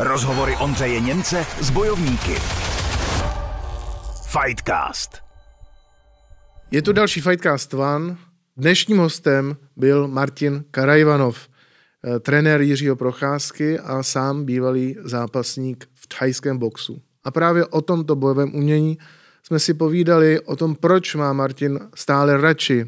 Rozhovory Ondřeje Němce s bojovníky. Fightcast. Je tu další Fightcast One. Dnešním hostem byl Martin Karajvanov, eh, trenér Jiřího Procházky a sám bývalý zápasník v thajském boxu. A právě o tomto bojovém umění jsme si povídali o tom, proč má Martin stále radši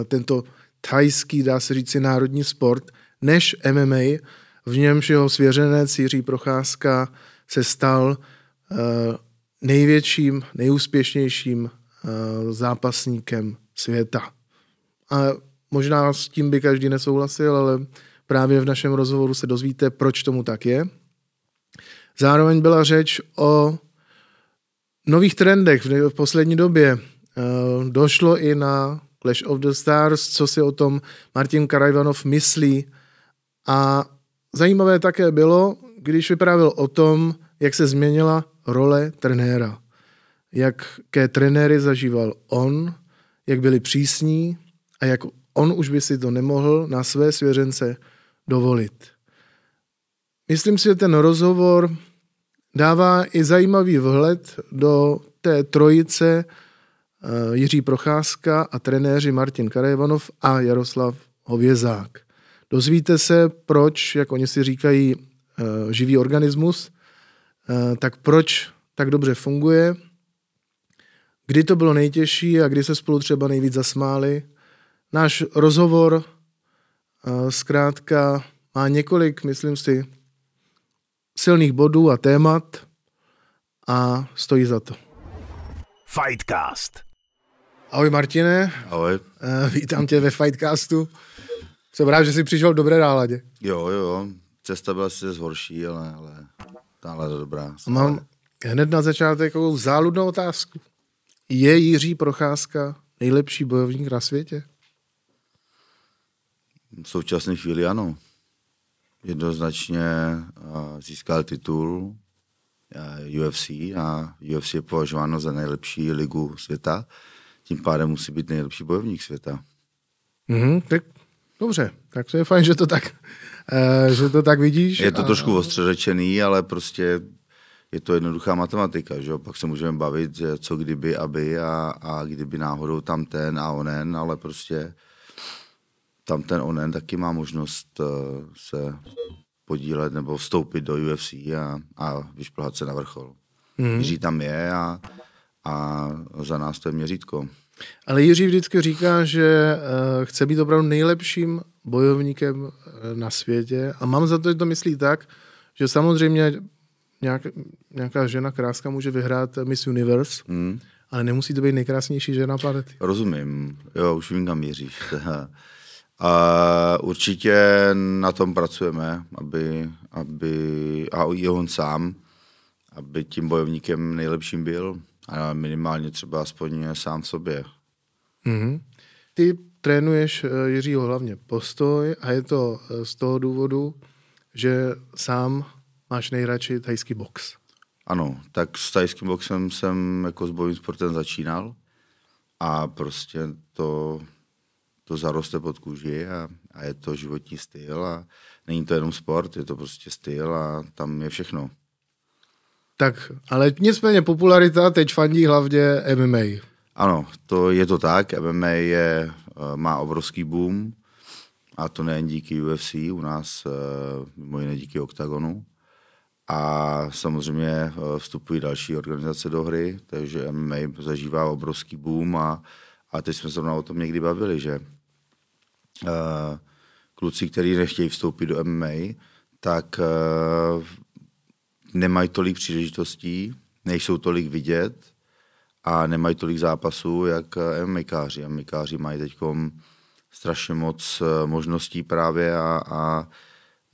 eh, tento thajský, dá se říci, národní sport, než MMA, v němž jeho svěřenec Jiří Procházka se stal eh, největším, nejúspěšnějším eh, zápasníkem světa. A možná s tím by každý nesouhlasil, ale právě v našem rozhovoru se dozvíte, proč tomu tak je. Zároveň byla řeč o nových trendech v poslední době. Eh, došlo i na Clash of the Stars, co si o tom Martin Karajvanov myslí a Zajímavé také bylo, když vyprávěl o tom, jak se změnila role trenéra. Jaké trenéry zažíval on, jak byli přísní a jak on už by si to nemohl na své svěřence dovolit. Myslím si, že ten rozhovor dává i zajímavý vhled do té trojice eh, Jiří Procházka a trenéři Martin Karajevanov a Jaroslav Hovězák – Dozvíte se, proč, jak oni si říkají, eh, živý organismus, eh, tak proč tak dobře funguje, kdy to bylo nejtěžší a kdy se spolu třeba nejvíc zasmáli. Náš rozhovor eh, zkrátka má několik, myslím si, silných bodů a témat a stojí za to. Fightcast. Ahoj Martine. Ahoj. Vítám tě ve Fightcastu. Jsem rád, že jsi přišel v dobré náladě. Jo, jo, cesta byla sice zhorší, ale, ale nálada dobrá. Stále. Mám hned na začátek takovou záludnou otázku. Je Jiří Procházka nejlepší bojovník na světě? V současné chvíli ano. Jednoznačně získal titul UFC a UFC je považováno za nejlepší ligu světa. Tím pádem musí být nejlepší bojovník světa. Mm-hmm, tak Dobře, tak to je fajn, že to tak, eh, že to tak vidíš. Je to a... trošku ostřeřečený, ale prostě je to jednoduchá matematika, že pak se můžeme bavit, co kdyby, aby a, a kdyby náhodou tam ten a onen, ale prostě tam ten onen taky má možnost eh, se podílet nebo vstoupit do UFC a, a vyšplhat se na vrchol. Mm. Jiří tam je a, a za nás to je měřítko. Ale Jiří vždycky říká, že eh, chce být opravdu nejlepším bojovníkem eh, na světě a mám za to, že to myslí tak, že samozřejmě nějak, nějaká žena kráska může vyhrát Miss Universe, mm. ale nemusí to být nejkrásnější žena planety. Rozumím, jo, už vím, kam Jiříš. A určitě na tom pracujeme, aby, aby a i on sám, aby tím bojovníkem nejlepším byl a minimálně třeba aspoň sám v sobě. Mm-hmm. Ty trénuješ eh, Jiřího hlavně postoj a je to eh, z toho důvodu, že sám máš nejradši tajský box. Ano, tak s tajským boxem jsem jako s bojovým sportem začínal a prostě to, to zaroste pod kůži a, a je to životní styl a není to jenom sport, je to prostě styl a tam je všechno. Tak, ale nicméně popularita teď fandí hlavně MMA. Ano, to je to tak. MMA je, eh, má obrovský boom a to nejen díky UFC, u nás eh, mimo jiné díky OKTAGONu. A samozřejmě eh, vstupují další organizace do hry, takže MMA zažívá obrovský boom a, a teď jsme se o tom někdy bavili, že kluci, kteří nechtějí vstoupit do MMA, tak uh, nemají tolik příležitostí, nejsou tolik vidět a nemají tolik zápasů, jak eh, MMAkáři. MMAkáři mají teď strašně moc eh, možností právě a, a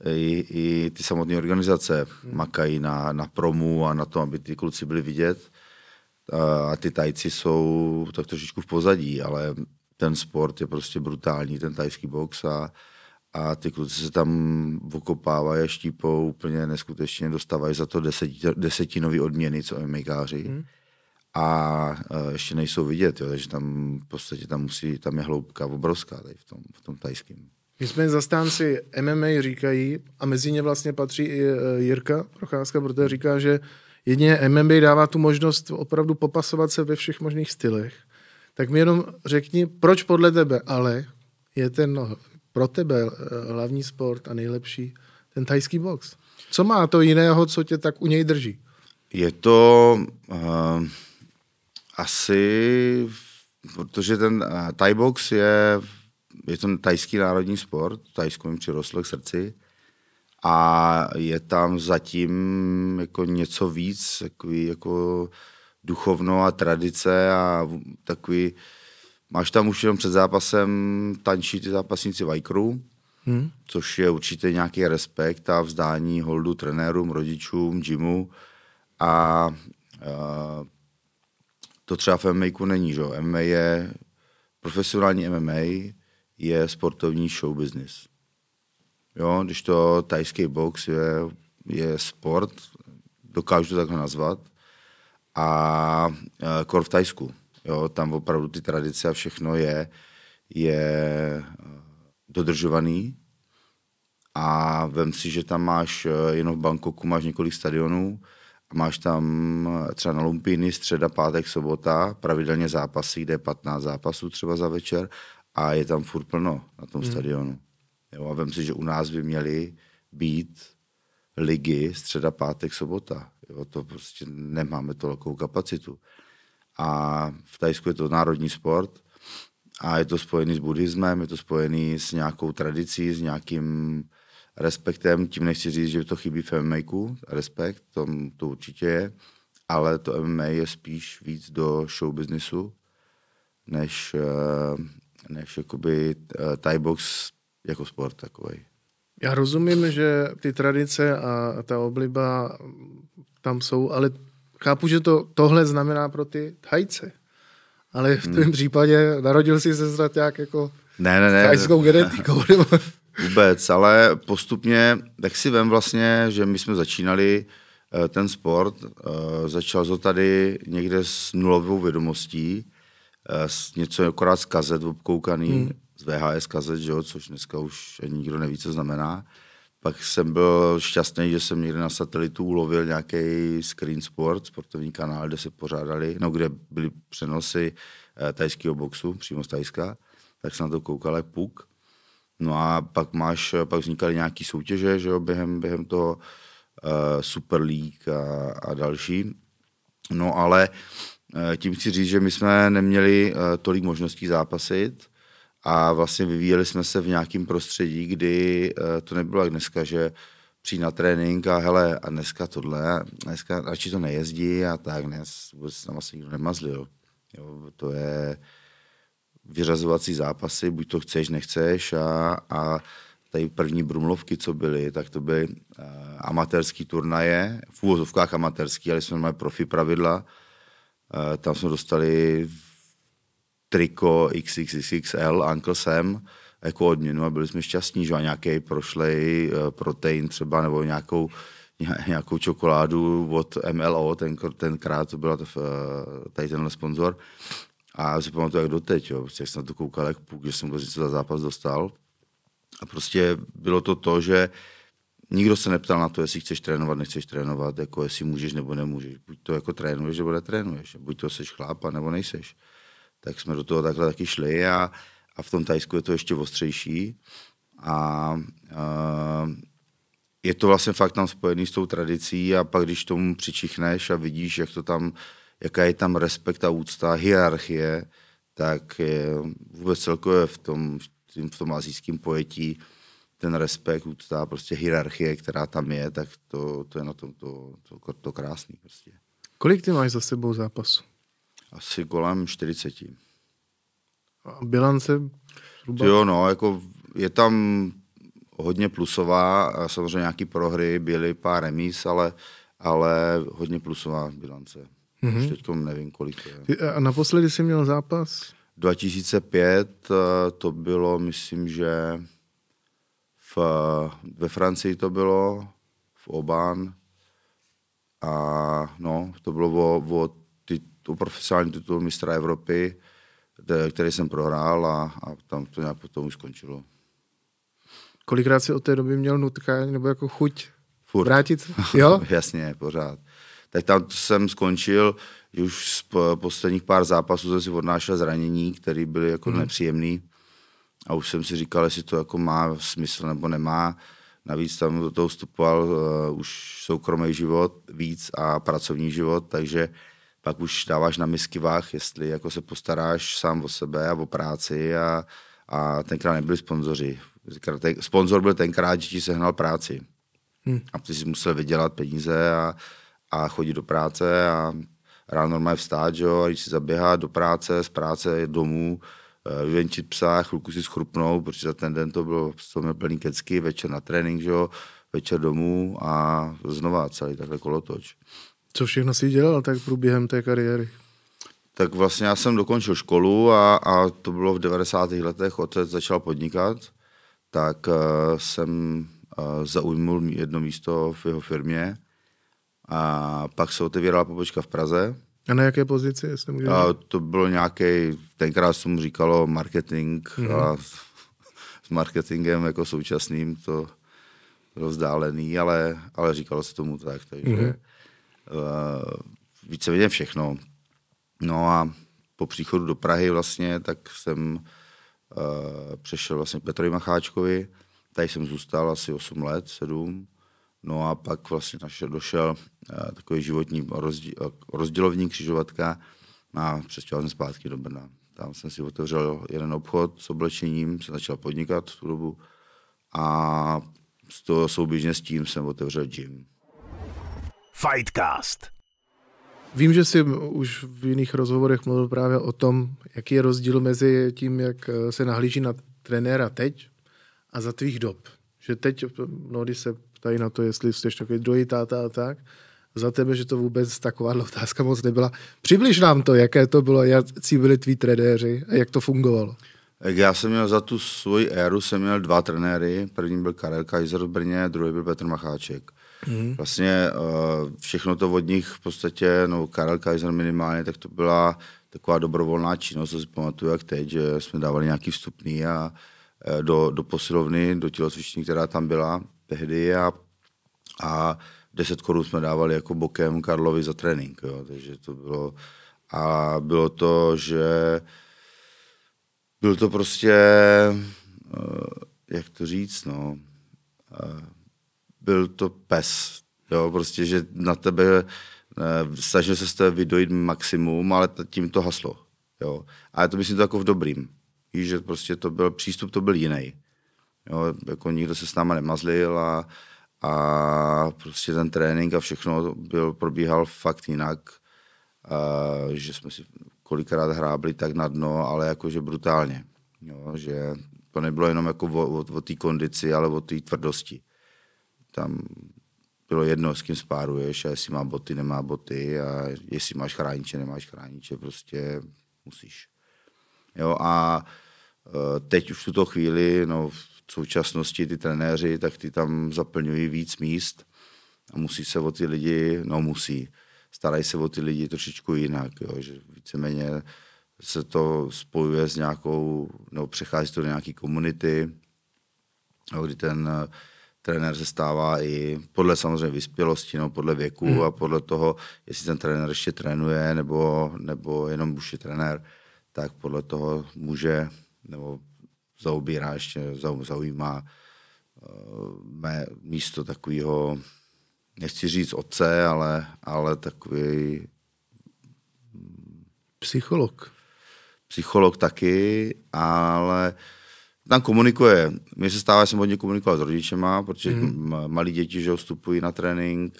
i, i ty samotné organizace hmm. makají na, na promu a na tom, aby ty kluci byli vidět. A, a ty tajci jsou tak trošičku v pozadí, ale ten sport je prostě brutální, ten tajský box a a ty kluci se tam okopávají, štípou úplně neskutečně, dostávají za to deseti, desetinový odměny, co emigáři. Hmm. A uh, ještě nejsou vidět, jo, takže tam v podstatě tam, musí, tam je hloubka obrovská tady v tom, v tom tajském. My jsme zastánci MMA, říkají, a mezi ně vlastně patří i e, Jirka Procházka, protože říká, že jedině MMA dává tu možnost opravdu popasovat se ve všech možných stylech. Tak mi jenom řekni, proč podle tebe ale je ten pro tebe eh, hlavní sport a nejlepší ten tajský box? Co má to jiného, co tě tak u něj drží? Je to uh, asi, protože ten uh, Thai box je, je to tajský národní sport, Tajsko jim přirostlo k srdci a je tam zatím jako něco víc, takový jako duchovno a tradice a takový uh, Máš tam už jenom před zápasem tančí ty zápasníci Vajkru, hmm. což je určitě nějaký respekt a vzdání holdu trenérům, rodičům, jimu a uh, to třeba v MMA není, že MMA je, profesionální MMA je sportovní show business. Jo, když to tajský box je, je sport, dokážu to takhle nazvat, a uh, kor v Tajsku Jo, tam opravdu ty tradice a všechno je, je eh, dodržovaný. A vem si, že tam máš eh, jenom v Bangkoku máš několik stadionů, máš tam eh, třeba na Lumpíny středa, pátek, sobota, pravidelně zápasy, kde je 15 zápasů třeba za večer a je tam furt plno na tom hmm. stadionu. Jo, a vem si, že u nás by měly být ligy středa, pátek, sobota. Jo, to prostě nemáme tolikou kapacitu a v Tajsku je to národní sport a je to spojený s buddhismem, je to spojený s nějakou tradicí, s nějakým respektem, tím nechci říct, že to chybí v MMA, respekt, tom to určitě je, ale to MMA je spíš víc do show businessu, než, eh, než jakoby eh, Thai box jako sport takový. Já rozumím, že ty tradice a ta obliba tam jsou, ale chápu, že to, tohle znamená pro ty Thajce, ale v tom hmm. případě narodil jsi se zrat nějak jako ne, ne, ne. thajskou genetikou. ne. Vůbec, ale postupně, tak si vem vlastně, že my jsme začínali eh, ten sport, eh, začal to tady někde s nulovou vědomostí, eh, s něco akorát z kazet obkoukaný, hmm. z VHS kazet, že jo, což dneska už nikdo neví, co znamená. Pak jsem byl šťastný, že jsem někde na satelitu ulovil nějaký Screen Sport, sportovní kanál, kde se pořádali, no kde byly přenosy eh, tajského boxu, přímo z Tajska, tak jsem na to koukal jak puk. No a pak máš, eh, pak vznikaly nějaké soutěže, že jo, během, během toho uh, Super League a, a další. No ale uh, tím chci říct, že my jsme neměli uh, tolik možností zápasit, a vlastně vyvíjeli jsme se v nějakém prostředí, kdy eh, to nebylo jak dneska, že přijít na trénink a hele, a dneska tohle, dneska radši to nejezdí a tak, dnes vůbec s náma se nikdo nemazlil. Jo, to je vyřazovací zápasy, buď to chceš, nechceš a, a tady první brumlovky, co byly, tak to byly uh, amatérský turnaje, v úvozovkách amatérský, ale jsme měli profi pravidla. Uh, tam jsme dostali triko XXXL Uncle Sam jako odměnu a byli jsme šťastní, že a nějaký prošlej eh, protein třeba nebo nějakou, nějakou čokoládu od MLO, ten, tenkrát to byl eh, tady tenhle sponzor. A já si pamatuju, jak doteď, jo. Prostě, jak jsem na to koukal, jak půl, že jsem vůbec prostě něco za zápas dostal. A prostě bylo to to, že nikdo se neptal na to, jestli chceš trénovat, nechceš trénovat, jako jestli můžeš nebo nemůžeš. Buď to jako trénuješ nebo netrénuješ. Buď to seš chlápa nebo nejseš tak jsme do toho takhle taky šli a, a v tom Tajsku je to ještě ostřejší a uh, je to vlastně fakt tam spojený s tou tradicí a pak když tomu přičichneš a vidíš, jak to tam, jaká je tam respekt a úcta, hierarchie, tak je, vůbec celkově v tom, v tom azijském pojetí ten respekt, úcta, prostě hierarchie, která tam je, tak to, to je na tom to, to, to krásný prostě. Kolik ty máš za sebou zápasu? asi kolem 40. A bilance? Zhruba... Jo, no, jako je tam hodně plusová, samozřejmě nějaký prohry, byly pár remíz, ale, ale hodně plusová bilance. Mm-hmm. Už teď nevím, kolik to je. A naposledy jsi měl zápas? 2005, eh, to bylo, myslím, že v, ve Francii to bylo, v Oban. A no, to bylo o, o tu profesionální titul mistra Evropy, který jsem prohrál a, a tam to nějak potom už skončilo. Kolikrát si od té doby měl nutkání nebo jako chuť Furt. vrátit Jo? Jasně, pořád. Tak tam jsem skončil, už z posledních pár zápasů jsem si odnášel zranění, které byly jako hmm. nepříjemné. A už jsem si říkal, jestli to jako má smysl nebo nemá. Navíc tam do toho vstupoval uh, už soukromý život víc a pracovní život, takže uh, pak už dáváš na misky váh, jestli jako se postaráš sám o sebe a o práci a, a tenkrát nebyli sponzoři. Sponzor byl tenkrát, že ti sehnal práci. Hmm. A ty jsi musel vydělat peníze a, a chodit do práce a ráno normálně vstát, že jo, a jít si zaběhat do práce, z práce domů, eh, vyvenčit psa, chvilku si schrupnout, protože za ten den to bylo, to měl plný kecky, večer na trénink, že jo, večer domů a znova celý takhle kolotoč. Co všechno si dělal tak průběhem té kariéry? Tak vlastně já jsem dokončil školu a, a to bylo v 90. letech, otec začal podnikat, tak uh, jsem uh, zaujmul jedno místo v jeho firmě a pak se otevírala pobočka v Praze. A na jaké pozici? jsem? udělal? a to bylo nějaký, tenkrát jsem mu říkalo marketing mm-hmm. a mhm. s, s marketingem jako současným to rozdálený, ale, ale říkalo se tomu tak, takže... Mm-hmm. Eh, více vidět všechno. No a po příchodu do Prahy vlastně, tak jsem eh, přešel vlastně Petrovi Macháčkovi, tady jsem zůstal asi 8 let, 7. No a pak vlastně našel, došel eh, takový životní rozdělovní křižovatka a přestěhoval jsem zpátky do Brna. Tam jsem si otevřel jeden obchod s oblečením, jsem začal podnikat v tu dobu a z toho souběžně s tím jsem otevřel gym. Fightcast. Vím, že jsi už v jiných rozhovorech mluvil právě o tom, jaký je rozdíl mezi tím, jak eh, se nahlíží na trenéra teď a za tvých dob. Že teď mnohdy se ptají na to, jestli jsi takový druhý táta a tak. Za tebe, že to vůbec taková otázka moc nebyla. Přibliž nám to, jaké to bylo, jaký byli tví trenéři a jak to fungovalo. Já jsem měl za tu svoji éru, jsem měl dva trenéry. První byl Karel Kajzer v Brně, druhý byl Petr Macháček. Mm. Vlastně uh, všechno to od nich v podstatě, no Karel Kaiser minimálně, tak to byla taková dobrovolná činnost, to si pamatuju jak teď, že jsme dávali nějaký vstupný a eh, do, do posilovny, do tělocvičení, která tam byla tehdy a, a 10 korun jsme dávali jako bokem Karlovi za trénink, jo, takže to bylo a bylo to, že byl to prostě, eh, jak to říct, no, byl to pes. Jo, prostě, že na tebe eh, snažil se z tebe vydojit maximum, ale tím to haslo. Jo. Ale to myslím to jako v dobrým. Víš, že prostě to byl, přístup to byl jiný. Jo, jako nikdo se s náma nemazlil a, a prostě ten trénink a všechno byl, probíhal fakt jinak. A, že jsme si kolikrát hrábli tak na dno, ale jakože brutálně. Jo, že to nebylo jenom jako o, o, o té kondici, ale o té tvrdosti tam bylo jedno, s kým spáruješ a jestli má boty, nemá boty a jestli máš chrániče, nemáš chrániče, prostě musíš. Jo a e, teď už v tuto chvíli, no v současnosti ty trenéři, tak ty tam zaplňují víc míst a musí se o ty lidi, no musí, starají se o ty lidi trošičku jinak, jo, že víceméně se to spojuje s nějakou, no přechází to do nějaké komunity, jo, kdy ten uh, trenér se stává i podle samozřejmě vyspělosti, no, podle věku hmm. a podle toho, jestli ten trenér ještě trénuje nebo, nebo jenom už je trenér, tak podle toho může nebo zaobírá ještě, zaujímá uh, mé místo takového, nechci říct otce, ale, ale takový... Psycholog. Psycholog taky, ale uh, tam komunikuje, mně se stává, že jsem hodně komunikoval s rodičema, protože mm malí děti, že vstupují na trénink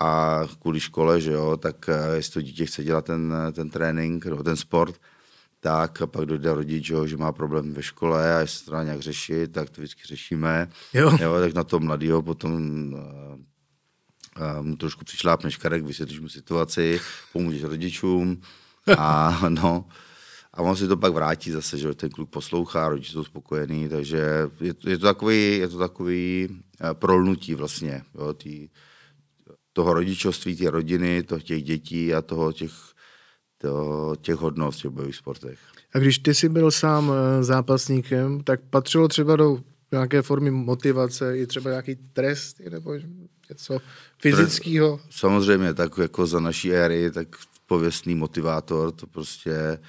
a kvůli škole, že jo, tak eh, jestli to dítě chce dělat ten, eh, ten trénink, nebo ten sport, tak pak dojde rodič, že, jo, že má problém ve škole a jestli to nějak řešit, tak to vždycky řešíme. Jo. jo tak na to mladýho potom uh, mu trošku přišlápneš karek, vysvětlíš mu situaci, pomůžeš rodičům a no, a on si to pak vrátí zase, že ten kluk poslouchá, rodiče jsou spokojení, takže je, je to takový, je to takový eh, prolnutí vlastně, jo, tý, toho rodičovství, té rodiny, toho těch dětí a toho těch, to, těch hodnost v bojových sportech. A když ty jsi byl sám eh, zápasníkem, tak patřilo třeba do nějaké formy motivace, i třeba nějaký trest, nebo něco fyzického? Samozřejmě, tak jako za naší éry, tak pověstný motivátor, to prostě uh,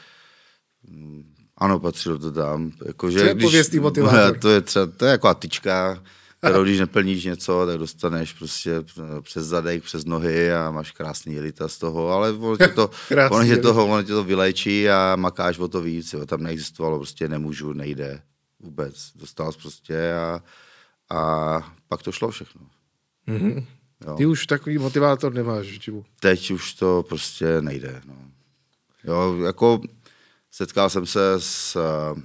Mm, ano, patřilo to tam. Jako, že, to je když, pověstný motivátor? To je, třeba, to je jako atička, kterou když neplníš něco, tak dostaneš prostě přes zadek, přes nohy a máš krásný jelita z toho, ale ono tě to, ono tě toho, tě to vylečí a makáš o to víc. Jo. Tam neexistovalo, prostě nemůžu, nejde vůbec. Dostal jsi prostě a, a pak to šlo všechno. Mm-hmm. Jo. Ty už takový motivátor nemáš, čibu. Teď už to prostě nejde. No. Jo, jako setkal jsem se s eh,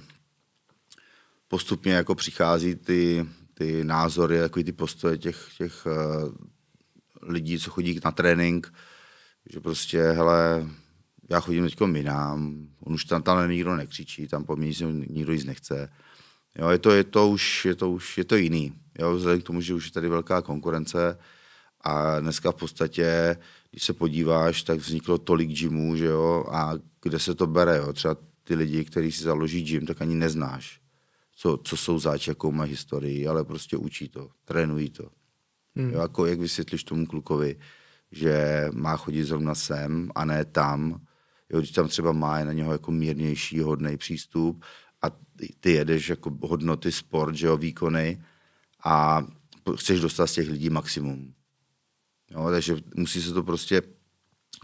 postupně jako přichází ty, ty názory, takový ty postoje těch, těch eh, lidí, co chodí na trénink, že prostě, hele, já chodím teď minám, on už tam, tam nikdo nekřičí, tam po mně nikdo nic nechce. Jo, je to, je to už, je to už, je to jiný. Jo, vzhledem k tomu, že už je tady velká konkurence a dneska v podstatě když se podíváš, tak vzniklo tolik gymů, že jo, a kde se to bere, jo. Třeba ty lidi, kteří si založí gym, tak ani neznáš, co, co jsou zač, jakou má historii, ale prostě učí to, trénují to. Hmm. Jo, jako jak vysvětlíš tomu klukovi, že má chodit zrovna sem a ne tam, jo, když tam třeba má na něho jako mírnější, hodný přístup a ty jedeš jako hodnoty, sport, že jo, výkony a chceš dostat z těch lidí maximum. Jo, takže musí se to prostě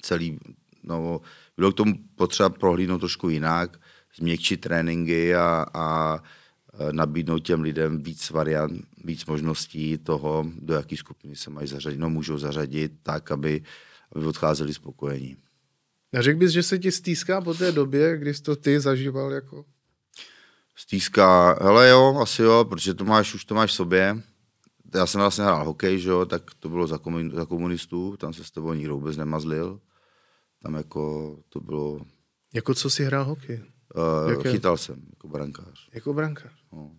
celý, no, bylo k tomu potřeba prohlídnout trošku jinak, změkčit tréninky a, a e, nabídnout těm lidem víc variant, víc možností toho, do jaké skupiny se mají zařadit. No, můžou zařadit tak, aby, aby odcházeli spokojení. A řekl bys, že se ti stýská po té době, kdy jsi to ty zažíval jako? Stýská, hele jo, asi jo, protože to máš, už to máš v sobě já jsem vlastně hrál hokej, že jo, tak to bylo za, komun, za komunistů, tam se s tebou nikdo vůbec nemazlil. Tam jako to bylo... Jako co si hrál hokej? Uh, chytal jsem, jako brankář. Jako brankář? No.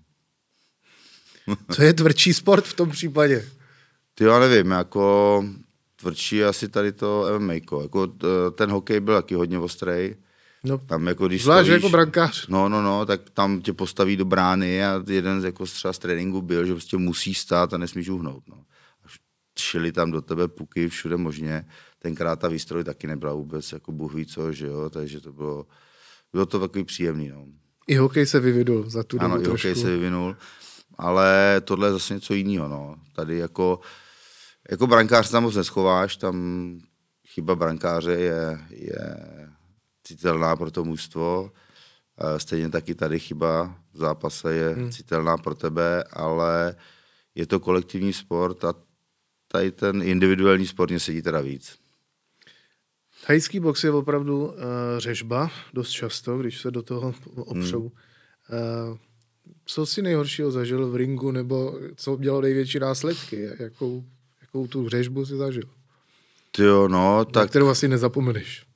co je tvrdší sport v tom případě? Ty já nevím, jako tvrdší asi tady to MMA. Jako, ten hokej byl taky hodně ostrý No, tam jako když zvlášť stojíš, jako brankář. No, no, no, tak tam tě postaví do brány a jeden z, jako třeba z tréninku byl, že prostě musí stát a nesmíš uhnout. No. Šili tam do tebe puky všude možně. Tenkrát ta výstroj taky nebyla vůbec jako bůh ví co, že jo, takže to bylo, bylo to takový příjemný. No. I hokej se vyvinul za tu ano, dobu Ano, i trošku. hokej se vyvinul, ale tohle je zase něco jiného. No. Tady jako, jako brankář tam moc neschováš, tam chyba brankáře je, je citelná pro to mužstvo. Stejně taky tady chyba v zápase je hmm. citelná pro tebe, ale je to kolektivní sport a tady ten individuální sport mě sedí teda víc. Thajský box je opravdu uh, řežba dost často, když se do toho opřou. Hmm. Uh, co si nejhoršího zažil v ringu, nebo co dělalo největší následky? Jakou, jakou tu řežbu si zažil? Jo, no, tak... Na kterou asi nezapomeneš.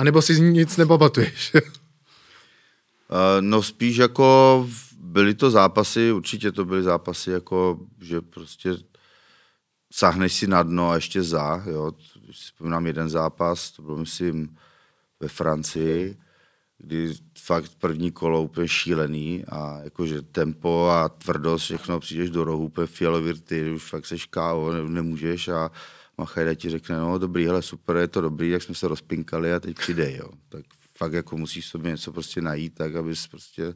A nebo si nic nepamatuješ? Eh, no spíš jako byly to zápasy, určitě to byly zápasy jako, že prostě sáhneš si na dno a ještě za, jo. Vzpomínám jeden zápas, to bylo myslím ve Francii, kdy fakt první kolo úplně šílený a jakože tempo a tvrdost, všechno, přijdeš do rohu, úplně fialový ty, už fakt seš kávo, nemůžeš a Machajda ti řekne, no dobrý, hele, super, je to dobrý, jak jsme se rozpinkali a teď přijde, jo. Tak fakt jako musíš sobě něco prostě najít tak, abys prostě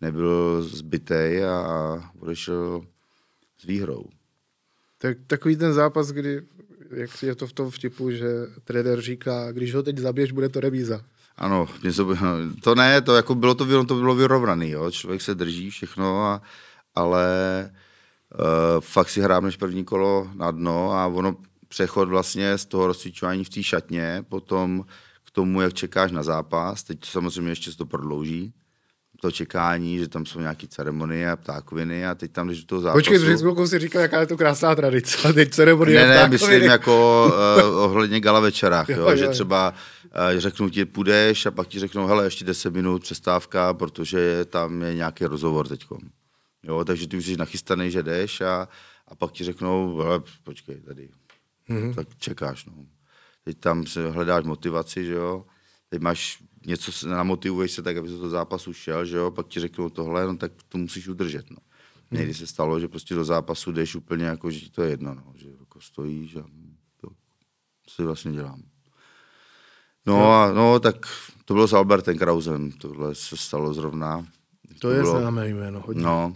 nebyl zbytej a, odešel s výhrou. Tak, takový ten zápas, kdy jak je to v tom vtipu, že trader říká, když ho teď zabiješ, bude to remíza. Ano, to ne, to jako bylo to, to bylo vyrovnaný, jo? člověk se drží všechno, a, ale e, fakt si hrám než první kolo na dno a ono přechod vlastně z toho rozcvičování v té šatně, potom k tomu, jak čekáš na zápas, teď samozřejmě ještě se to prodlouží, to čekání, že tam jsou nějaké ceremonie a ptákoviny a teď tam, když do toho zápasu... Počkej, že si říkal, jaká je to krásná tradice, a teď ceremonie Ne, ne, myslím jako uh, ohledně gala večerách, jo, jo, že jo. třeba uh, eh, řeknou ti, půjdeš a pak ti řeknou, hele, ještě 10 minut přestávka, protože tam je nějaký rozhovor teď. Jo, takže ty už jsi nachystaný, že jdeš a, a pak ti řeknou, hele, počkej, tady mm-hmm. tak čekáš. No. Teď tam se hledáš motivaci, že jo. Teď máš něco, namotivuješ se tak, aby se to zápasu šel, že jo, pak ti řeknou tohle, no tak to musíš udržet, no. Mm-hmm. Někdy se stalo, že prostě do zápasu jdeš úplně jako, že to je jedno, no, že jako stojíš a to, si vlastně dělám. No a no, tak to bylo s Albertem Krausem, tohle se stalo zrovna. To, to je bylo, známé jméno, hodně. No,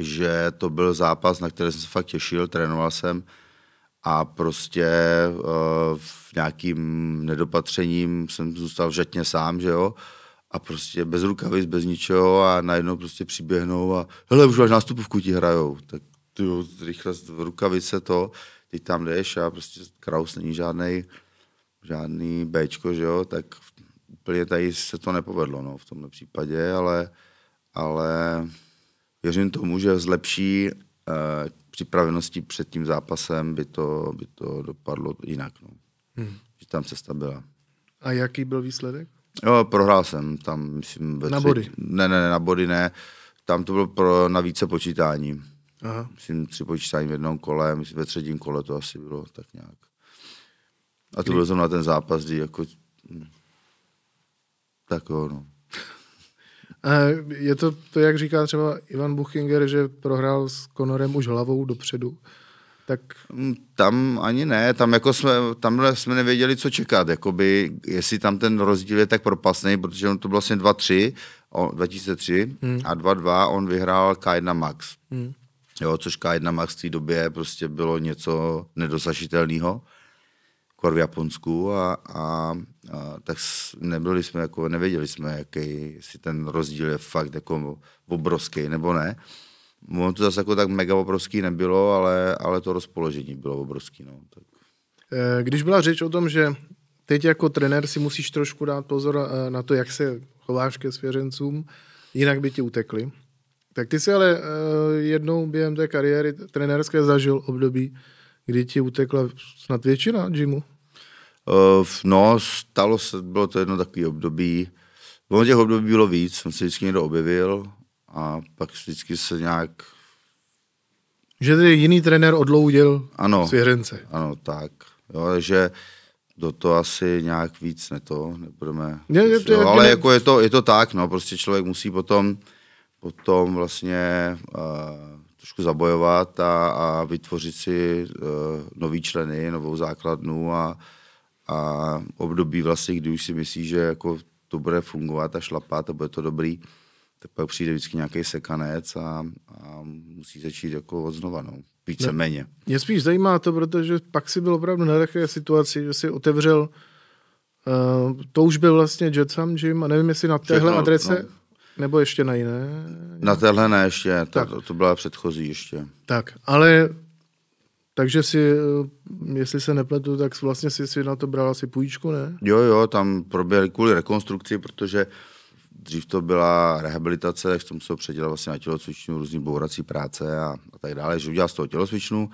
že to byl zápas, na který jsem se fakt těšil, trénoval jsem a prostě uh, v nějakým nedopatřením jsem zůstal v žetně sám, že jo, a prostě bez rukavic, bez ničeho a najednou prostě přiběhnou a hele, už máš nástupovku, ti hrajou, tak ty rychle v rukavice to, ty tam jdeš a prostě Kraus není žádný žádný Bčko, že jo, tak úplně tady se to nepovedlo no, v tomhle případě, ale, ale věřím tomu, že zlepší připravenosti před tím zápasem by to, by to dopadlo jinak. No. Hmm. Že tam cesta byla. A jaký byl výsledek? Jo, prohrál jsem tam, myslím, ve Na body? Ne, ne, ne, na body ne. Tam to bylo pro, na více počítání. Aha. Myslím, tři počítání v jednom kole, myslím, ve třetím kole to asi bylo tak nějak. A to kdy... byl jsem na ten zápas, kdy jako... Tak jo, no. Je to to, jak říká třeba Ivan Buchinger, že prohrál s Konorem už hlavou dopředu. Tak... Mm, tam ani ne, tam jako jsme, tam jsme nevěděli, co čekat, jakoby, jestli tam ten rozdíl je tak propasný, protože on to bylo vlastně 2-3, 2003 hmm. a 2-2 on vyhrál K1 Max. Hmm. Jo, což K1 Max v té době prostě bylo něco nedosažitelného kor v Japonsku a, a, a tak nebyli jsme, jako nevěděli jsme, jaký, si ten rozdíl je fakt jako obrovský nebo ne. Ono to zase jako tak mega obrovský nebylo, ale, ale to rozpoložení bylo obrovský. No, tak. Eh, když byla řeč o tom, že teď jako trenér si musíš trošku dát pozor eh, na to, jak se chováš ke svěřencům, jinak by ti utekli. Tak ty si ale eh, jednou během té kariéry trenérské zažil období, kdy ti utekla snad většina jimu. Uh, no, stalo se, bylo to jedno takové období. Ono těch období bylo víc, jsem se vždycky někdo objevil a pak vždycky se nějak... Že tedy jiný trenér odloudil ano, svěřence. Ano, tak. Jo, takže do to asi nějak víc ne to, nebudeme... Ne, ne, to, jo, ale ne... jako je to, je to tak, no, prostě člověk musí potom, potom vlastně uh, trošku zabojovat a, a vytvořit si uh, nový členy, novou základnu a a období vlastně, kdy už si myslí, že jako to bude fungovat a šlapat a bude to dobrý, tak pak přijde vždycky nějaký sekanec a, a musí začít jako od znova, no. Více méně. Mě spíš zajímá to, protože pak si byl opravdu na takové situaci, že si otevřel Uh, to už byl vlastně Jetsam Jim a nevím, jestli na téhle Všechno, adrese, no. nebo ještě na jiné. Na téhle ne ještě, tak. to byla předchozí ještě. Tak, ale takže si, eh, jestli se nepletu, tak vlastně si, si na to bral asi půjčku, ne? Jo, jo, tam proběhly kvůli rekonstrukci, protože dřív to byla rehabilitace, tak jsem se předělal vlastně na tělocvičnu, různý bourací práce a, a tak dále, že udělal z toho tělocvičnu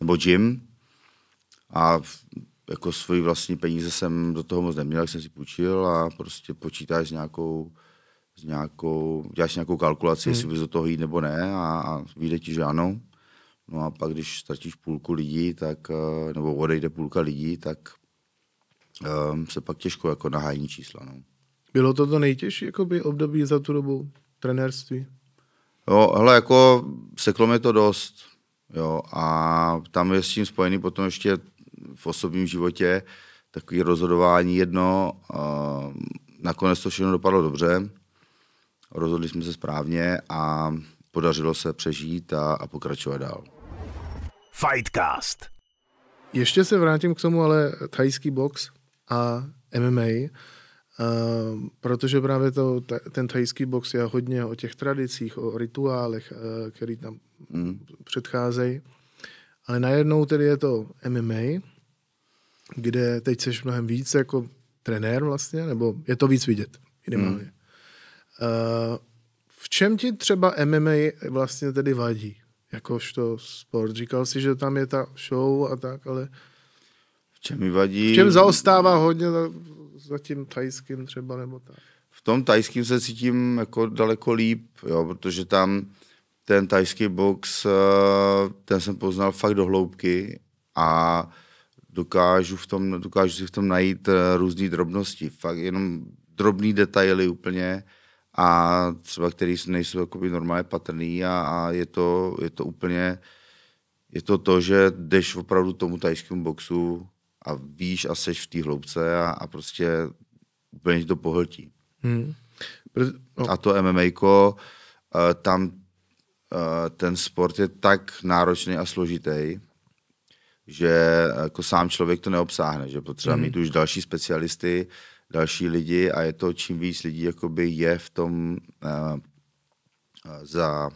nebo gym a jako svoji vlastní peníze jsem do toho moc neměl, jak jsem si půjčil a prostě počítáš s nějakou, s nějakou děláš nějakou kalkulaci, hmm. jestli bys do toho jít nebo ne a, a vyjde ti, že ano No a pak, když ztratíš půlku lidí, tak, eh, nebo odejde půlka lidí, tak um, se pak těžko jako nahájí čísla. No. Bylo to to nejtěžší jakoby, období za tu dobu trenérství? Jo, hele, jako seklo mi to dost. Jo, a tam je s tím spojený potom ještě v osobním životě takový rozhodování jedno. Uh, nakonec to všechno dopadlo dobře. Rozhodli jsme se správně a podařilo se přežít a, a pokračovat dál. Fightcast. Ještě se vrátím k tomu, ale thajský box a MMA, eh, protože právě to, ten thajský box je hodně o těch tradicích, o rituálech, eh, který tam mm. předcházejí. Ale najednou tedy je to MMA, kde teď jsi mnohem víc jako trenér vlastně, nebo je to víc vidět minimálně. Mm. v čem ti třeba MMA vlastně tedy vadí? jakožto sport. Říkal si, že tam je ta show a tak, ale v čem mi vadí? V čem zaostává hodně za, za tím tajským třeba nebo tak? V tom tajským se cítím jako daleko líp, jo, protože tam ten tajský box, eh, ten jsem poznal fakt do hloubky a dokážu, v tom, dokážu si v tom najít eh, různé drobnosti, fakt jenom drobný detaily úplně a třeba který nejsou jakoby normálně patrný a, a je, to, je to úplně, je to to, že jdeš opravdu tomu tajskému boxu a víš a seš v té hloubce a, a prostě úplně to pohltí. Hmm. No. A to MMA, eh, tam eh, ten sport je tak náročný a složitý, že jako sám člověk to neobsáhne, že potřeba hmm. mít už další specialisty, další lidi a je to čím víc lidí jakoby je v tom uh, za...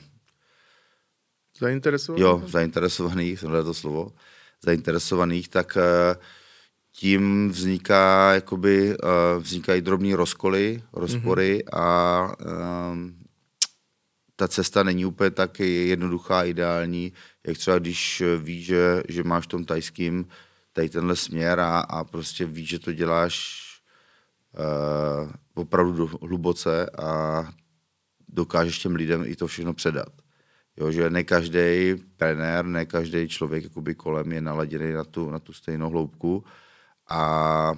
Zainteresovaných? Jo, zainteresovaných, jsem to slovo, zainteresovaných, tak uh, tím vzniká, jakoby, uh, vznikají drobní rozkoly, rozpory mm-hmm. a uh, ta cesta není úplně tak jednoduchá, ideální, jak třeba když víš, že, že máš v tom tajským tady tenhle směr a, a prostě víš, že to děláš uh, opravdu hluboce a dokážeš těm lidem i to všechno předat. Jo, že ne každý trenér, ne každý člověk jakoby kolem je naladěný na tu, na tu stejnou hloubku a, a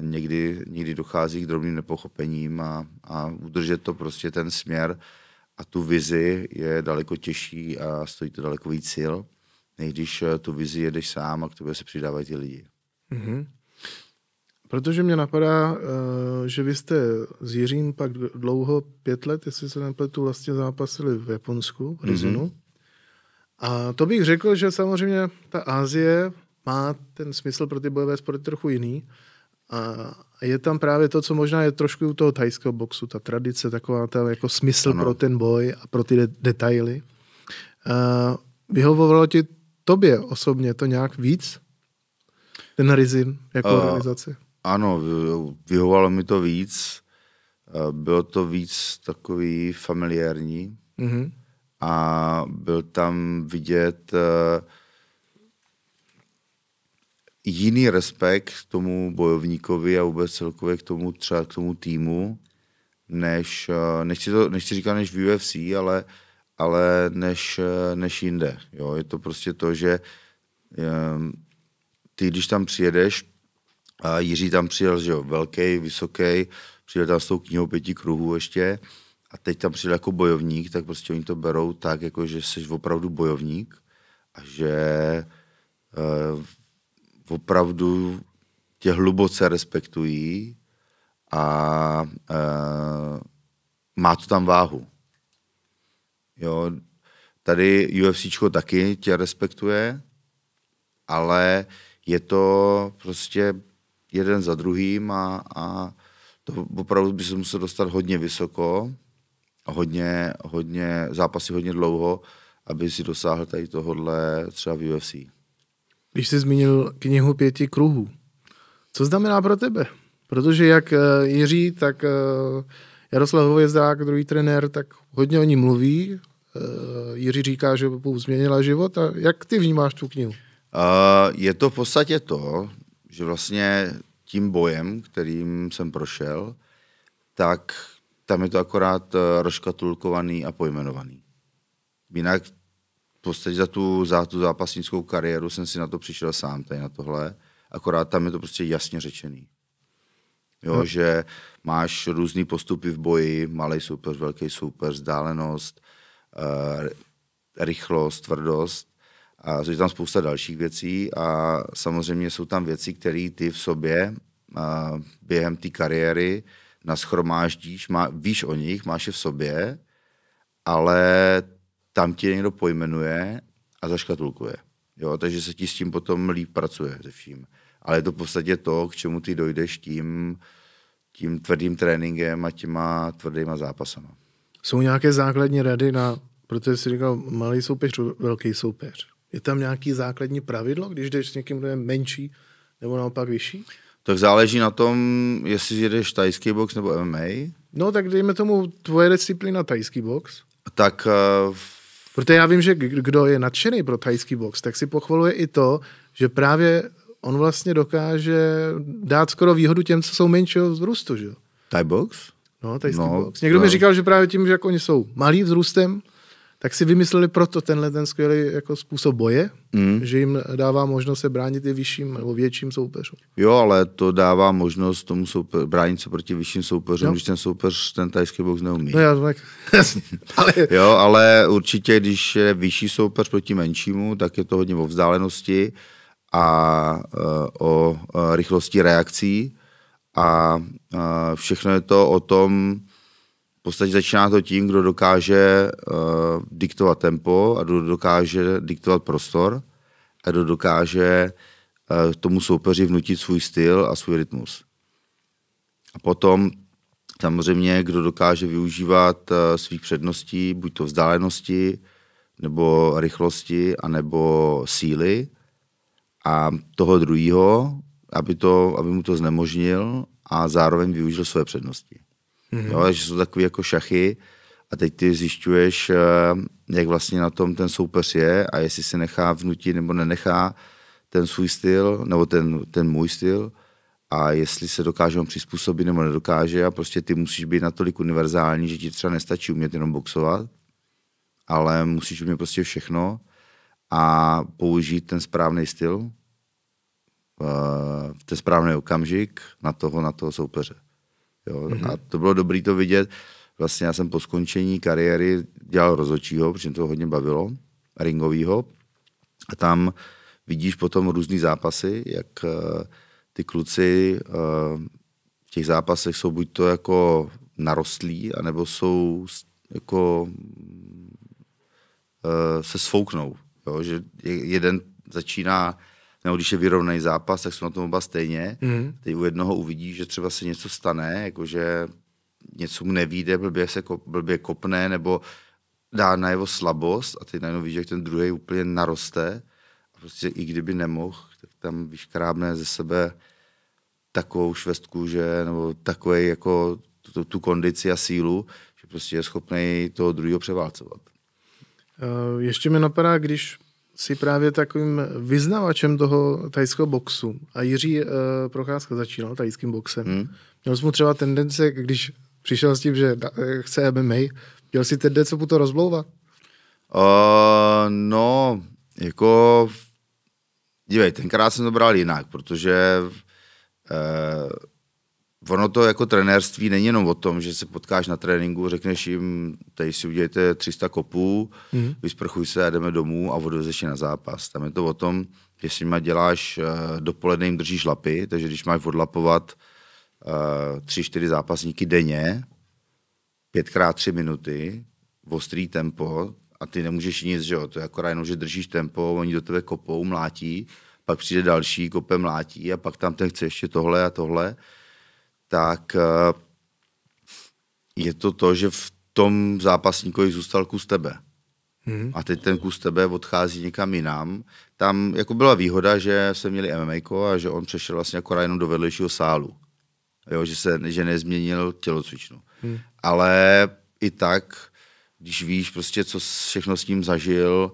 někdy, někdy dochází k drobným nepochopením a, a udržet to prostě ten směr a tu vizi je daleko těžší a stojí to daleko víc sil, než když eh, tu vizi jedeš sám a k tobě se přidávají ty lidi. Mm-hmm. Protože mě napadá, eh, že vy jste s Jiřím pak dlouho, pět let, jestli se nepletu, vlastně zápasili v Japonsku, v Rizinu. Mm-hmm. A to bych řekl, že samozřejmě ta Ázie má ten smysl pro ty bojové sporty trochu jiný. A je tam právě to, co možná je trošku u toho tajského boxu, ta tradice, taková ta jako smysl ano. pro ten boj a pro ty de- detaily. Uh, vyhovovalo ti tobě osobně to nějak víc? Ten Rizin jako uh, organizace? Ano, vyhovalo mi to víc. Eh, bylo to víc takový familiární mm-hmm. a byl tam vidět eh, jiný respekt k tomu bojovníkovi a vůbec celkově k tomu třeba k tomu týmu, než, eh, nechci, to, nechci říkat než v UFC, ale, ale než, než jinde. Jo? Je to prostě to, že ehm, ty, když tam přijedeš, a Jiří tam přijel, že jo, velký, vysoký, přijel tam s tou knihou pěti kruhů ještě a teď tam přijel jako bojovník, tak prostě oni to berou tak, jako že jsi opravdu bojovník a že e, opravdu tě hluboce respektují a e, má to tam váhu. Jo, tady UFC taky tě respektuje, ale je to prostě jeden za druhým a, a to opravdu by se musel dostat hodně vysoko a hodně, hodně, zápasy hodně dlouho, aby si dosáhl tady tohohle třeba v UFC. Když jsi zmínil knihu pěti kruhů, co znamená pro tebe? Protože jak eh, Jiří, tak eh, Jaroslav Hovězdák, druhý trenér, tak hodně o ní mluví. Eh, Jiří říká, že změnila život. A jak ty vnímáš tu knihu? Uh, je to v podstatě to, že vlastně tím bojem, kterým jsem prošel, tak tam je to akorát eh, rozkatulkovaný a pojmenovaný. Jinak v podstatě za tu, za tu zápasnickou kariéru jsem si na to přišel sám, tady na tohle, akorát tam je to prostě jasně řečený. Jo, hmm. že máš různé postupy v boji, malý super, velký super, vzdálenost, eh, rychlost, tvrdost a je tam spousta dalších věcí a samozřejmě jsou tam věci, které ty v sobě a během té kariéry naschromáždíš, má, víš o nich, máš je v sobě, ale tam ti někdo pojmenuje a zaškatulkuje. Jo, takže se ti s tím potom líp pracuje se vším. Ale je to v podstatě to, k čemu ty dojdeš tím, tím tvrdým tréninkem a těma tvrdýma zápasama. Jsou nějaké základní rady na, protože jsi říkal, malý soupeř, velký soupeř. Je tam nějaký základní pravidlo, když jdeš s někým, kdo je menší nebo naopak vyšší? Tak záleží na tom, jestli jedeš tajský box nebo MMA. No tak dejme tomu tvoje disciplína tajský box. Tak uh, Protože já vím, že kdo je nadšený pro tajský box, tak si pochvaluje i to, že právě on vlastně dokáže dát skoro výhodu těm, co jsou menšího vzrůstu, že? Thai box? No, tajský no, box. Někdo no. mi říkal, že právě tím, že jako oni jsou malí vzrůstem, tak si vymysleli proto tenhle ten skvělý jako způsob boje, mm. že jim dává možnost se bránit i vyšším nebo větším soupeřům. Jo, ale to dává možnost tomu soupeř, bránit se proti vyšším soupeřům, no. když ten soupeř ten tajský box neumí. No já, tak, ale... jo, ale určitě, když je vyšší soupeř proti menšímu, tak je to hodně o vzdálenosti a eh, o eh, rychlosti reakcí a eh, všechno je to o tom, v podstatě začíná to tím, kdo dokáže uh, diktovat tempo a kdo dokáže diktovat prostor a kdo dokáže uh, tomu soupeři vnutit svůj styl a svůj rytmus. A potom samozřejmě, kdo dokáže využívat uh, svých předností, buď to vzdálenosti, nebo rychlosti, anebo síly a toho druhého, aby, to, aby mu to znemožnil a zároveň využil své přednosti. Mm-hmm. Jo, že jsou takové jako šachy a teď ty zjišťuješ, eh, jak vlastně na tom ten soupeř je a jestli se nechá vnutit nebo nenechá ten svůj styl, nebo ten, ten můj styl a jestli se dokáže on přizpůsobit nebo nedokáže a prostě ty musíš být natolik univerzální, že ti třeba nestačí umět jenom boxovat, ale musíš umět prostě všechno a použít ten správný styl, v eh, ten správný okamžik na toho, na toho soupeře. Jo? Mm-hmm. A to bylo dobré to vidět. Vlastně já jsem po skončení kariéry dělal rozočího, protože to hodně bavilo, ringovýho. A tam vidíš potom různé zápasy, jak uh, ty kluci uh, v těch zápasech jsou buď to jako narostlí, anebo jsou jako uh, se svouknou. Jo? Že jeden začíná nebo když je vyrovnaný zápas, tak jsou na tom oba stejně. Mm. Teď u jednoho uvidí, že třeba se něco stane, jakože něco mu nevíde, blbě se kop, blbě kopne, nebo dá na jeho slabost a teď najednou vidí, že ten druhý úplně naroste. A prostě i kdyby nemohl, tak tam vyškrábne ze sebe takovou švestku, že, nebo takový jako tu, tu, tu kondici a sílu, že prostě je schopný toho druhého převálcovat. Eh, ještě mi napadá, když si právě takovým vyznavačem toho tajského boxu. A Jiří uh, Procházka začínal tajským boxem. Hmm. Měl jsem mu třeba tendence, když přišel s tím, že eh, chce MMA, měl si tendence mu to rozblouvat? Uh, no, jako... Dívej, tenkrát jsem to bral jinak, protože uh, ono to jako trenérství není jenom o tom, že se potkáš na tréninku, řekneš jim, tady si udělejte 300 kopů, mm. vysprchuj se a jdeme domů a odvezeš je na zápas. Tam je to o tom, že s nima děláš, eh, dopoledne jim držíš lapy, takže když máš odlapovat eh, tři, čtyři zápasníky denně, pětkrát tři minuty, ostrý tempo a ty nemůžeš nic, že jo, to je akorát jenom, že držíš tempo, oni do tebe kopou, mlátí, pak přijde další, kope mlátí a pak tam ten chce ještě tohle a tohle tak eh, je to to, že v tom zápasníkovi zůstal kus tebe. Hmm. A teď ten kus tebe odchází někam jinam. Tam jako byla výhoda, že se měli MMA a že on přešel vlastně jako jenom do vedlejšího sálu. Jo, že, se, že nezměnil tělocvičnu. Hmm. Ale i tak, když víš prostě, co všechno s ním zažil,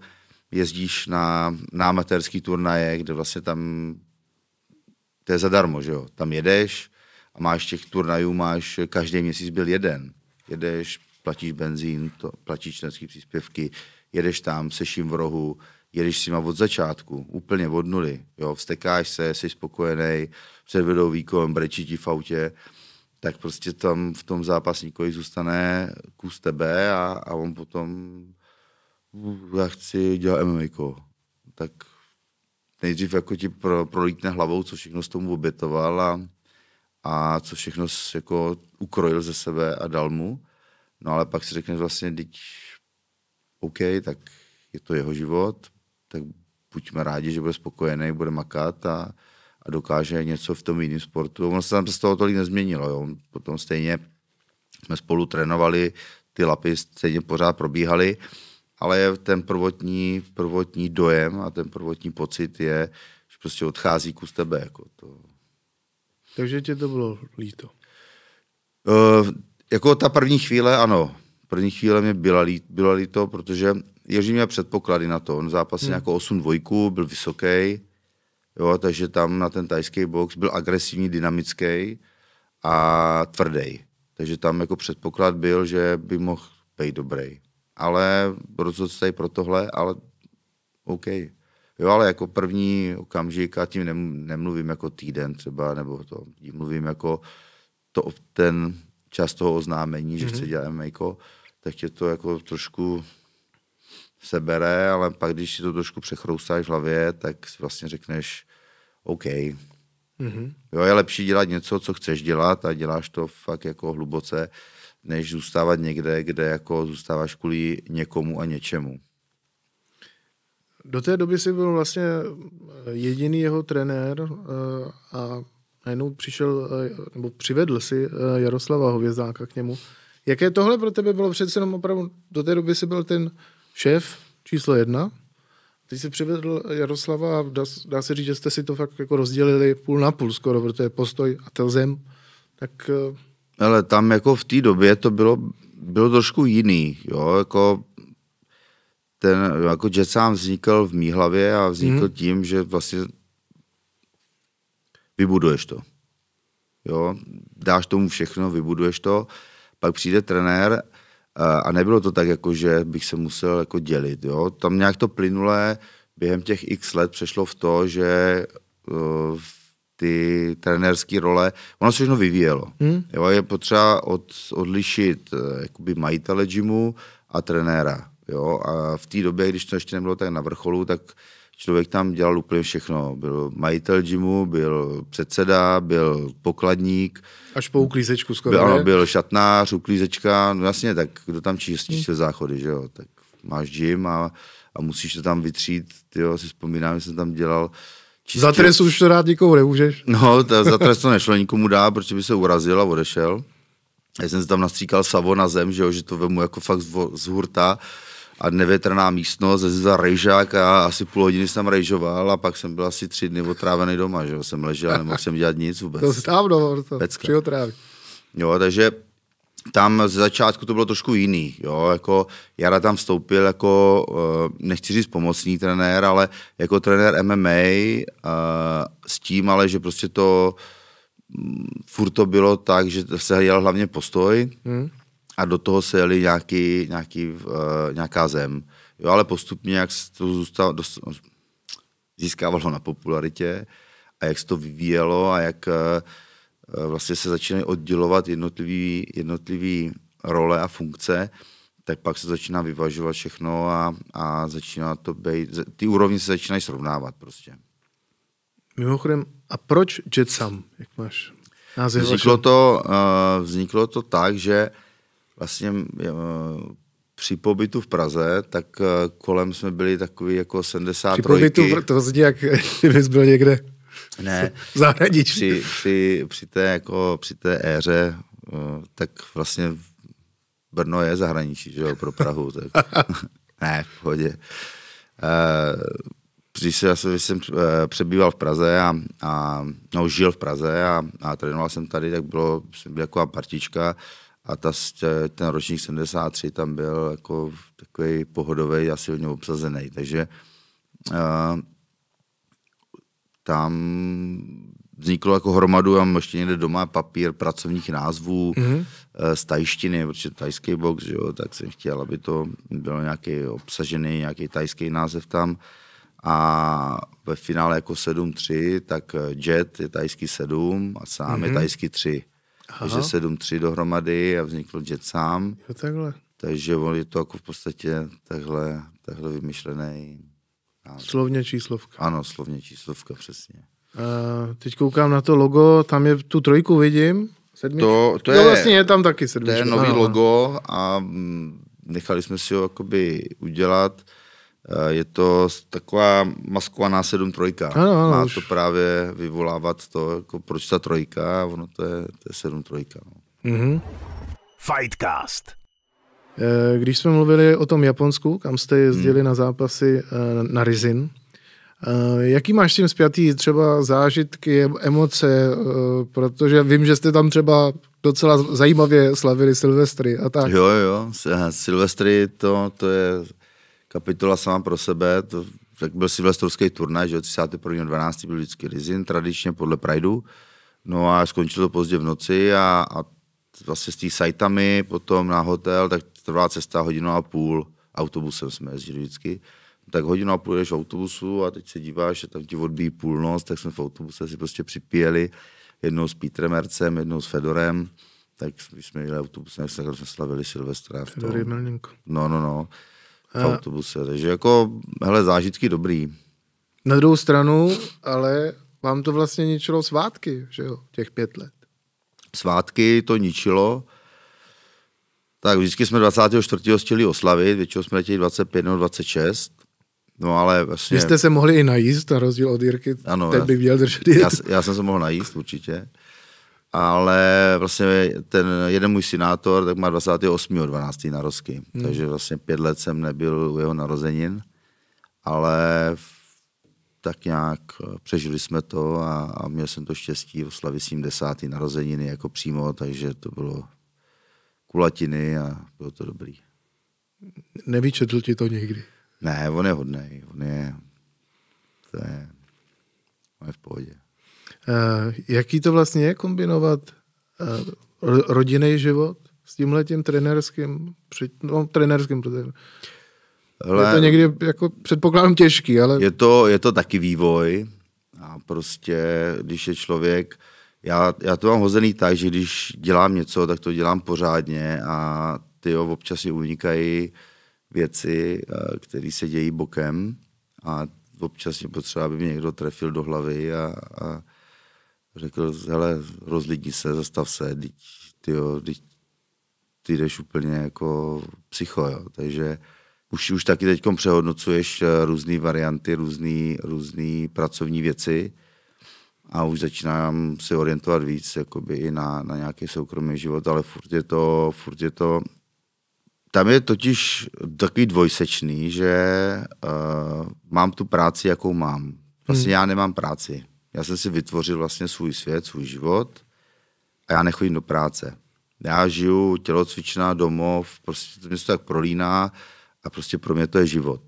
jezdíš na, na amatérský turnaje, kde vlastně tam to je zadarmo, že jo. Tam jedeš, a máš těch turnajů, máš eh, každý měsíc byl jeden. Jedeš, platíš benzín, to, platíš členské příspěvky, jedeš tam, seším v rohu, jedeš si má od začátku, úplně od nuly. Jo, vstekáš se, jsi spokojený, předvedou výkon, brečí ti v autě, tak prostě tam v tom zápasníkovi zůstane kus tebe a, a on potom já chci dělat MMA, tak nejdřív jako ti pro, prolítne hlavou, co všechno s tomu obětoval a a co všechno jako ukrojil ze sebe a dal mu. No ale pak si řekneš vlastně, teď OK, tak je to jeho život, tak buďme rádi, že bude spokojený, bude makat a, a dokáže něco v tom jiném sportu. Ono se tam z toho tolik nezměnilo. Jo. Potom stejně jsme spolu trénovali, ty lapy stejně pořád probíhaly, ale ten prvotní, prvotní dojem a ten prvotní pocit je, že prostě odchází kus tebe. Jako to, takže tě to bylo líto? Uh, jako ta první chvíle, ano. První chvíle mě byla lí, bylo líto, protože Ježí měl předpoklady na to. On zápasil hmm. jako 8 dvojku, byl vysoký, jo, takže tam na ten tajský box byl agresivní, dynamický a tvrdý. Takže tam jako předpoklad byl, že by mohl být dobrý. Ale rozhodl se tady pro tohle, ale OK. Jo, ale jako první okamžik, a tím nemluvím jako týden třeba, nebo to, tím mluvím jako to, ten čas toho oznámení, že mm-hmm. chce dělat mejko, tak tě to jako trošku sebere, ale pak, když si to trošku přechroustáš v hlavě, tak si vlastně řekneš, OK, mm-hmm. jo, je lepší dělat něco, co chceš dělat a děláš to fakt jako hluboce, než zůstávat někde, kde jako zůstáváš kvůli někomu a něčemu. Do té doby si byl vlastně eh, jediný jeho trenér eh, a najednou přišel, eh, nebo přivedl si Jaroslava Hovězáka k němu. Jaké tohle pro tebe bylo přece jenom opravdu, do té doby si byl ten šéf číslo jedna, Teď jsi přivedl Jaroslava a dá, dá se říct, že jste si to fakt jako rozdělili půl na půl skoro, protože postoj a Telzem, tak... Ale tam jako v té době to bylo, bylo trošku jiný, jo, jako ten jako jet sám vznikl v mý hlavě a vznikl mm-hmm. tím, že vlastně vybuduješ to. Jo, dáš tomu všechno, vybuduješ to, pak přijde trenér eh, a nebylo to tak, jako, že bych se musel jako dělit. Jo. Tam nějak to plynulé během těch x let přešlo v to, že uh, ty trenérské role, ono se všechno vyvíjelo. Hmm. Jo, je potřeba od, odlišit eh, jakoby majitele gymu a trenéra. Jo? A v té době, když to ještě nebylo tak na vrcholu, tak člověk tam dělal úplně všechno. Byl majitel gymu, byl předseda, byl pokladník. Až po uklízečku skoro, byl, ano, byl šatnář, uklízečka, no jasně, tak kdo tam čistí, hmm. záchody, že jo? Tak máš gym a, a musíš to tam vytřít. Jo, si vzpomínám, že jsem tam dělal čistě... Za trest už to rád nikomu nemůžeš. No, ta, za trest to nešlo nikomu dát, protože by se urazil a odešel. Já jsem se tam nastříkal savo na zem, že, jo, že to vemu jako fakt z, z hurta a nevětrná místnost, za rejžák a asi půl hodiny jsem rejžoval a pak jsem byl asi tři dny otrávený doma, že jsem ležel a nemohl jsem dělat nic vůbec. To dávno, to při otrávě. Jo, takže tam z začátku to bylo trošku jiný, jo, jako Jara tam vstoupil jako, eh, nechci říct pomocný trenér, ale jako trenér MMA eh, s tím ale, že prostě to mm, furt to bylo tak, že se hledal hlavně postoj, hmm a do toho se jeli nějaký, nějaký, uh, nějaká zem. Jo, ale postupně, jak se to zůstalo, dost, získávalo na popularitě a jak se to vyvíjelo a jak uh, vlastně se začínají oddělovat jednotlivý, jednotlivý role a funkce, tak pak se začíná vyvažovat všechno a, a začíná to být, ty úrovně se začínají srovnávat prostě. Mimochodem, a proč Jetsam, jak máš název? Vzniklo to, uh, vzniklo to tak, že uh, vlastně eh, při pobytu v Praze, tak eh, kolem jsme byli takový jako 73. Při pobytu, to zní jak kdybys byl někde ne, zahraničí. Při, při, při, té, jako, při té éře, eh, tak vlastně Brno je zahraničí, že jo, pro Prahu. Tak. ne, v pohodě. Když jsem přebýval v Praze a, a no, žil v Praze a, a trénoval jsem tady, tak bylo, jsem byl jako partička, partička a ta, ten ročník 73 tam byl jako takový pohodový a silně obsazený. Takže uh, tam vzniklo jako hromadu, já mám ještě někde doma papír pracovních názvů mm-hmm. z tajštiny, protože tajský box, že jo, tak jsem chtěl, aby to bylo nějaký obsažený, nějaký tajský název tam. A ve finále jako 7-3, tak Jet je tajský 7 a sám mm-hmm. je mhm. tajský 3. Aha. takže 7-3 dohromady a vznikl Jet sám. Jo, takhle. Takže on je to jako v podstatě takhle, takhle vymyšlený. Názor. Slovně číslovka. Ano, slovně číslovka, přesně. Uh, teď koukám na to logo, tam je tu trojku vidím. Sedmičku. To, to je, no, vlastně je tam taky sedmička. To je nový Aha. logo a mm, nechali jsme si ho jakoby udělat. Eh, je to taková maskovaná 7 trojka. Ano, ano, Má už. to právě vyvolávat to, jako proč ta trojka, ono to je, to je 7 trojka. No. Mm-hmm. Fightcast. Eh, když jsme mluvili o tom Japonsku, kam jste jezdili hmm. na zápasy eh, na Rizin, jaký máš s tím zpětý třeba zážitky, emoce, protože vím, že jste tam třeba docela zajímavě slavili Silvestry a tak. Jo, jo, Silvestry to, to je kapitola sama pro sebe, to, tak byl si silvestrovský turnaj, že od 12. byl vždycky Rizin, tradičně podle Prideu, no a skončilo to pozdě v noci a, a vlastně s tý sajtami potom na hotel, tak trvá cesta hodinu a půl, autobusem jsme jezdili vždycky, tak hodinu a půl jdeš v autobusu a teď se díváš, že tam ti odbíjí noc, tak jsme v autobuse si prostě připíjeli jednou s Pítrem Ercem, jednou s Fedorem, tak když jsme jeli autobusem, tak jsme slavili Silvestra. Fedor je No, no, no v autobuse. Takže jako, hele, zážitky dobrý. Na druhou stranu, ale vám to vlastně ničilo svátky, že jo, těch pět let. Svátky to ničilo, tak vždycky jsme 24. chtěli oslavit, většinou jsme letěli 25 nebo 26. No ale vlastně... Vy jste se mohli i najíst, na rozdíl od Jirky, ano, teď já, bych měl držet já, já, jsem se mohl najíst určitě ale vlastně ten jeden můj synátor, tak má 28.12. narozky, hmm. takže vlastně pět let jsem nebyl u jeho narozenin, ale tak nějak eh, přežili jsme to a, a měl jsem to štěstí, oslavit s ním desátý narozeniny jako přímo, takže to bylo kulatiny a bylo to dobrý. Nevyčetl ti to někdy? Ne, on je hodný, on je, to je, on je v pohodě. Eh, jaký to vlastně je kombinovat eh, rodinný život s tímhletím tím trenérským, no, trenérským, protože Hle, je to někdy, jako předpokládám, těžký, ale... Je to, je to taky vývoj a prostě, když je člověk, já, já to mám hozený tak, že když dělám něco, tak to dělám pořádně a ty jo, občas si unikají věci, eh, které se dějí bokem a občas je potřeba, aby mě někdo trefil do hlavy a, a řekl, hele, rozlidni se, zastav se, teď, jo, teď ty jdeš úplně jako psycho, jo. takže už, už taky teď přehodnocuješ eh, různé varianty, různé různý pracovní věci a už začínám se orientovat víc jakoby i na, na nějaký soukromý život, ale furt je to, furt je to tam je totiž takový dvojsečný, že uh, mám tu práci, jakou mám. Vlastně hmm. já nemám práci. Já jsem si vytvořil vlastně svůj svět, svůj život a já nechodím do práce. Já žiju tělocvičná, domov, prostě to mě se tak prolíná a prostě pro mě to je život.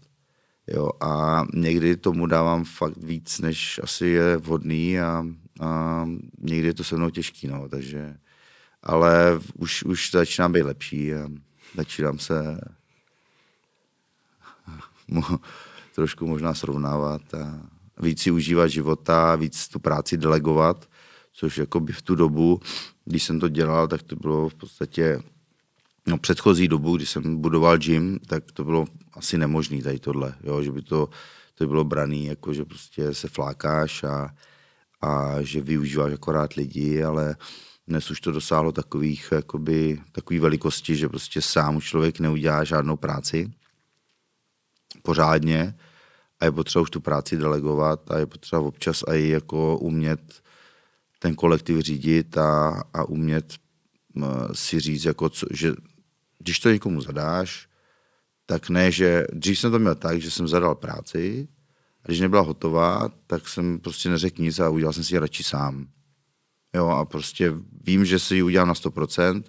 Jo, a někdy tomu dávám fakt víc, než asi je vhodný a, a někdy je to se mnou těžký, no, takže, ale už, už začínám být lepší a začínám se trošku možná srovnávat a víc si užívat života, víc tu práci delegovat, což jako by v tu dobu, když jsem to dělal, tak to bylo v podstatě no, předchozí dobu, když jsem budoval gym, tak to bylo asi nemožné tady tohle, jo, že by to, to bylo braný, jako že prostě se flákáš a, a že využíváš akorát lidi, ale dnes už to dosáhlo takových, jakoby, takový velikosti, že prostě sám člověk neudělá žádnou práci pořádně, a je potřeba už tu práci delegovat a je potřeba občas i jako umět ten kolektiv řídit a, a umět si říct, jako co, že když to někomu zadáš, tak ne, že dřív jsem to měl tak, že jsem zadal práci a když nebyla hotová, tak jsem prostě neřekl nic a udělal jsem si ji radši sám. Jo, a prostě vím, že si ji udělám na 100%,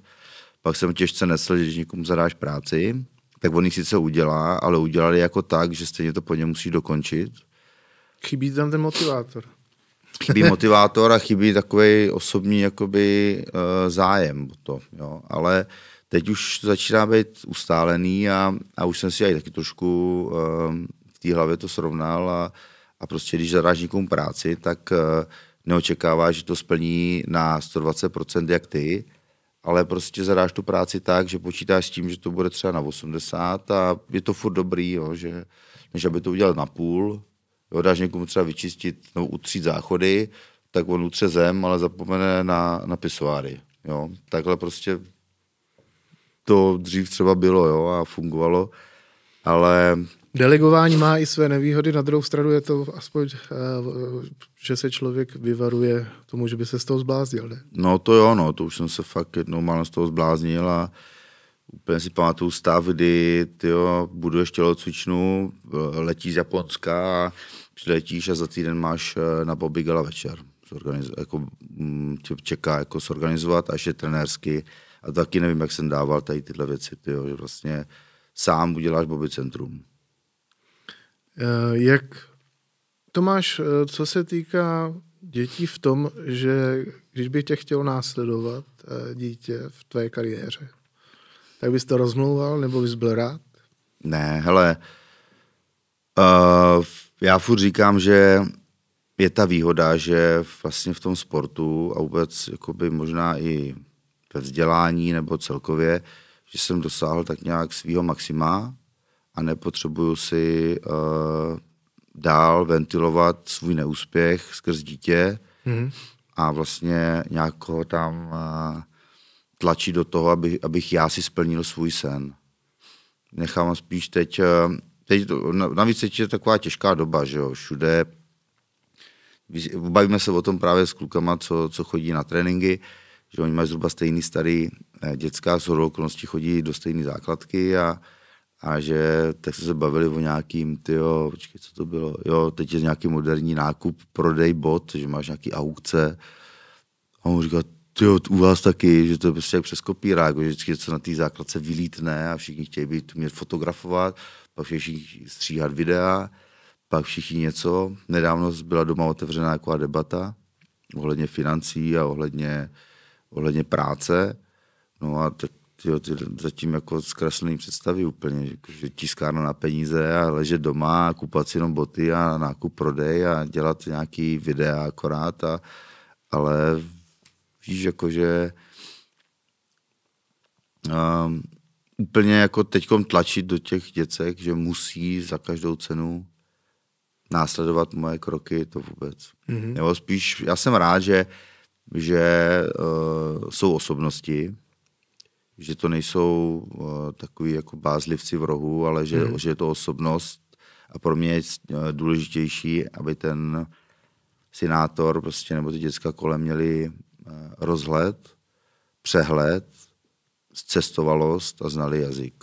pak jsem těžce nesl, když někomu zadáš práci tak on ji sice udělá, ale udělali jako tak, že stejně to po něm musí dokončit. Chybí tam ten motivátor. Chybí motivátor a chybí takový osobní jakoby, uh, zájem o to. Jo? Ale teď už začíná být ustálený a, a už jsem si aj taky trošku uh, v té hlavě to srovnal a, a prostě když zadáš někomu práci, tak uh, neočekává, že to splní na 120% jak ty, ale prostě zadáš tu práci tak, že počítáš s tím, že to bude třeba na 80 a je to furt dobrý, jo, že, než aby to udělal na půl, jo, dáš někomu třeba vyčistit nebo utřít záchody, tak on utře zem, ale zapomene na, na pisoáry. Jo. Takhle prostě to dřív třeba bylo jo, a fungovalo, ale Delegování má i své nevýhody, na druhou stranu je to aspoň uh, že se člověk vyvaruje tomu, že by se z toho zbláznil, ne? No to jo, no, to už jsem se fakt jednou málo z toho zbláznil a úplně si pamatuju stav, kdy tyjo, buduješ tělocvičnu, eh, letíš z Japonska a přiletíš a za týden máš eh, na Bobby Gala večer. Zorganiz- jako, mm, tě čeká jako sorganizovat a ještě trenérsky. A taky nevím, jak jsem dával tady tyhle věci, tyjo, že vlastně sám uděláš Bobby Centrum. Eh, jak Tomáš, eh, co se týká dětí v tom, že když by tě chtěl následovat eh, dítě v tvé kariéře, tak bys to rozmlouval nebo bys byl rád? Ne, hele, uh, já furt říkám, že je ta výhoda, že vlastně v tom sportu a vůbec jakoby možná i ve vzdělání nebo celkově, že jsem dosáhl tak nějak svého maxima a nepotřebuju si uh, dál ventilovat svůj neúspěch skrz dítě mm. a vlastně nějak ho tam eh, tlačí do toho, aby, abych já si splnil svůj sen. Nechám spíš teď, eh, teď navíc teď je taková těžká doba, že jo, všude. Bavíme se o tom právě s klukama, co, co chodí na tréninky, že oni mají zhruba stejný starý eh, dětská, z okolností chodí do stejné základky a a že tak jsme se bavili o nějakým, jo, počkej, co to bylo, jo, teď je nějaký moderní nákup, prodej bot, že máš nějaký aukce. A on říkal, ty jo, u vás taky, že to je prostě jak přes jako, že vždycky se na té základce vylítne a všichni chtějí být, mě fotografovat, pak všichni stříhat videa, pak všichni něco. Nedávno byla doma otevřená jako debata ohledně financí a ohledně, ohledně práce. No a tak tyjo, ty zatím jako zkreslený představy úplně, že tiskárna na peníze a ležet doma, kupat si jenom boty a nákup prodej a dělat nějaký videa akorát, a, ale víš, jako, že um, úplně jako teďkom tlačit do těch děcek, že musí za každou cenu následovat moje kroky, to vůbec. Mm-hmm. Nebo spíš, já jsem rád, že, že uh, jsou osobnosti, že to nejsou uh, takový jako bázlivci v rohu, ale že, hmm. že je to osobnost a pro mě je eh, důležitější, aby ten senátor prostě nebo ty děcka kolem měli uh, rozhled, přehled, cestovalost a znali jazyk.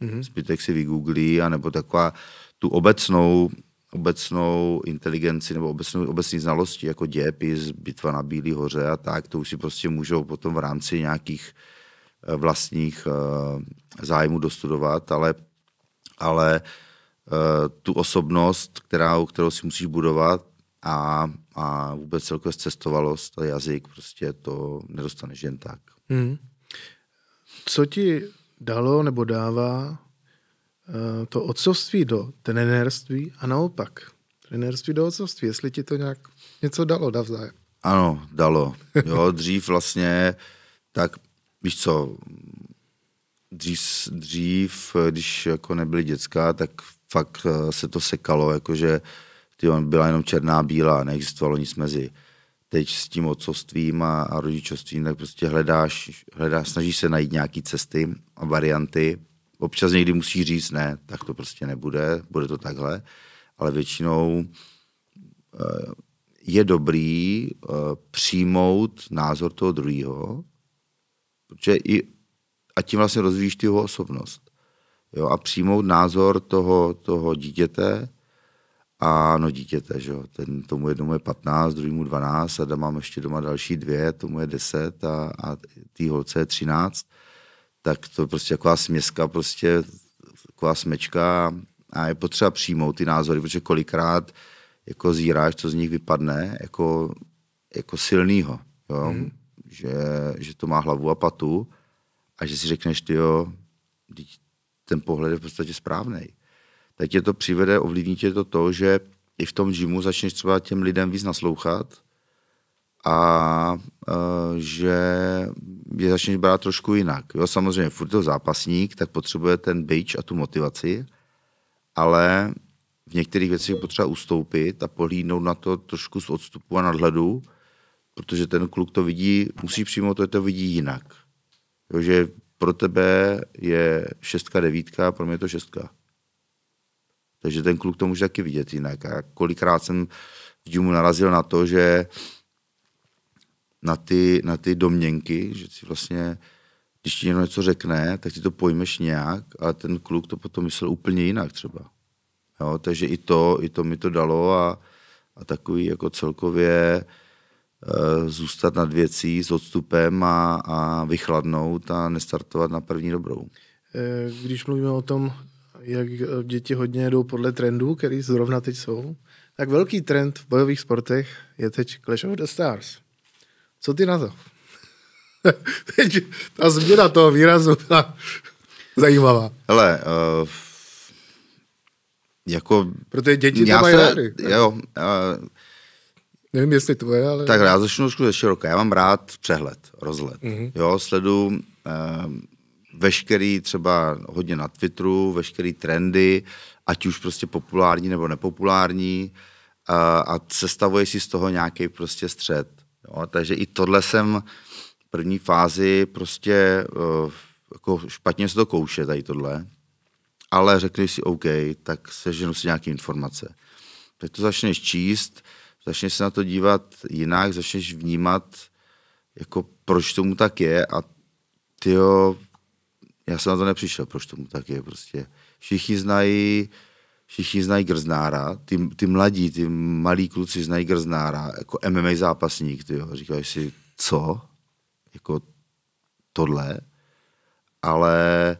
Hmm. Zbytek si vygooglí, anebo taková tu obecnou obecnou inteligenci nebo obecnou, obecní znalosti, jako děpis, bitva na Bílý hoře a tak, to už si prostě můžou potom v rámci nějakých Eh, vlastních eh, zájmů dostudovat, ale, ale eh, tu osobnost, která, kterou si musíš budovat a, a vůbec celkově cestovalost a jazyk, prostě to nedostaneš jen tak. Hmm. Co ti dalo nebo dává to otcovství do trenérství a naopak? Trenérství do otcovství, jestli ti to nějak něco dalo navzájem. Ano, dalo. Jo, dřív vlastně tak víš co, dřív, dřív když jako nebyly dětská, tak fakt eh, se to sekalo, jakože ty on byla jenom černá bílá, neexistovalo nic mezi. Teď s tím otcovstvím a, a rodičovstvím, tak prostě hledáš, hledáš, snažíš se najít nějaké cesty a varianty. Občas někdy musíš říct, ne, tak to prostě nebude, bude to takhle, ale většinou eh, je dobrý eh, přijmout názor toho druhého, Protože i, a tím vlastně rozvíjíš ty jeho osobnost. Jo, a přijmout názor toho, toho dítěte, a no dítěte, že jo, ten, tomu jednomu je 15, druhému 12 a tam mám ještě doma další dvě, tomu je 10 a, a tý holce je 13, tak to prostě taková směska, prostě taková smečka a je potřeba přijmout ty názory, protože kolikrát jako zíráš, co z nich vypadne, jako, jako silnýho, jo. Mm že, že to má hlavu a patu a že si řekneš, ty jo, ten pohled je v podstatě správný. Tak tě to přivede, ovlivní tě to to, že i v tom gymu začneš třeba těm lidem víc naslouchat a uh, že je začneš brát trošku jinak. Jo, samozřejmě, furt to zápasník, tak potřebuje ten bejč a tu motivaci, ale v některých věcech potřeba ustoupit a pohlídnout na to trošku z odstupu a nadhledu, protože ten kluk to vidí, musí přijmout to, to vidí jinak. Jo, že pro tebe je šestka devítka, pro mě je to šestka. Takže ten kluk to může taky vidět jinak. A kolikrát jsem v Jumu narazil na to, že na ty, na ty domněnky, že si vlastně, když ti někdo něco řekne, tak ti to pojmeš nějak, ale ten kluk to potom myslel úplně jinak třeba. Jo, takže i to, i to mi to dalo a, a takový jako celkově Eh, zůstat nad věcí s odstupem a, a vychladnout a nestartovat na první dobrou. Eh, když mluvíme o tom, jak eh, děti hodně jdou podle trendů, který zrovna teď jsou, tak velký trend v bojových sportech je teď Clash of the Stars. Co ty na to? teď ta změna toho výrazu byla zajímavá. Hele, uh, jako... Protože děti to mají rády. Jo, uh, Nevím, jestli tvoje, ale... Tak já začnu trošku ze široka. Já mám rád přehled, rozhled. Mm-hmm. Jo, sledu um, veškerý třeba hodně na Twitteru, veškerý trendy, ať už prostě populární nebo nepopulární uh, a sestavuje si z toho nějaký prostě střed. Jo, takže i tohle jsem v první fázi prostě uh, jako špatně se to kouše tady tohle, ale řekli si OK, tak seženu si nějaké informace. Teď to začneš číst, začneš se na to dívat jinak, začneš vnímat, jako proč tomu tak je a ty jo, já jsem na to nepřišel, proč tomu tak je prostě. Všichni znají, všichni znají Grznára, ty, ty mladí, ty malí kluci znají Grznára, jako MMA zápasník, ty jo. říkáš si, co? Jako tohle? Ale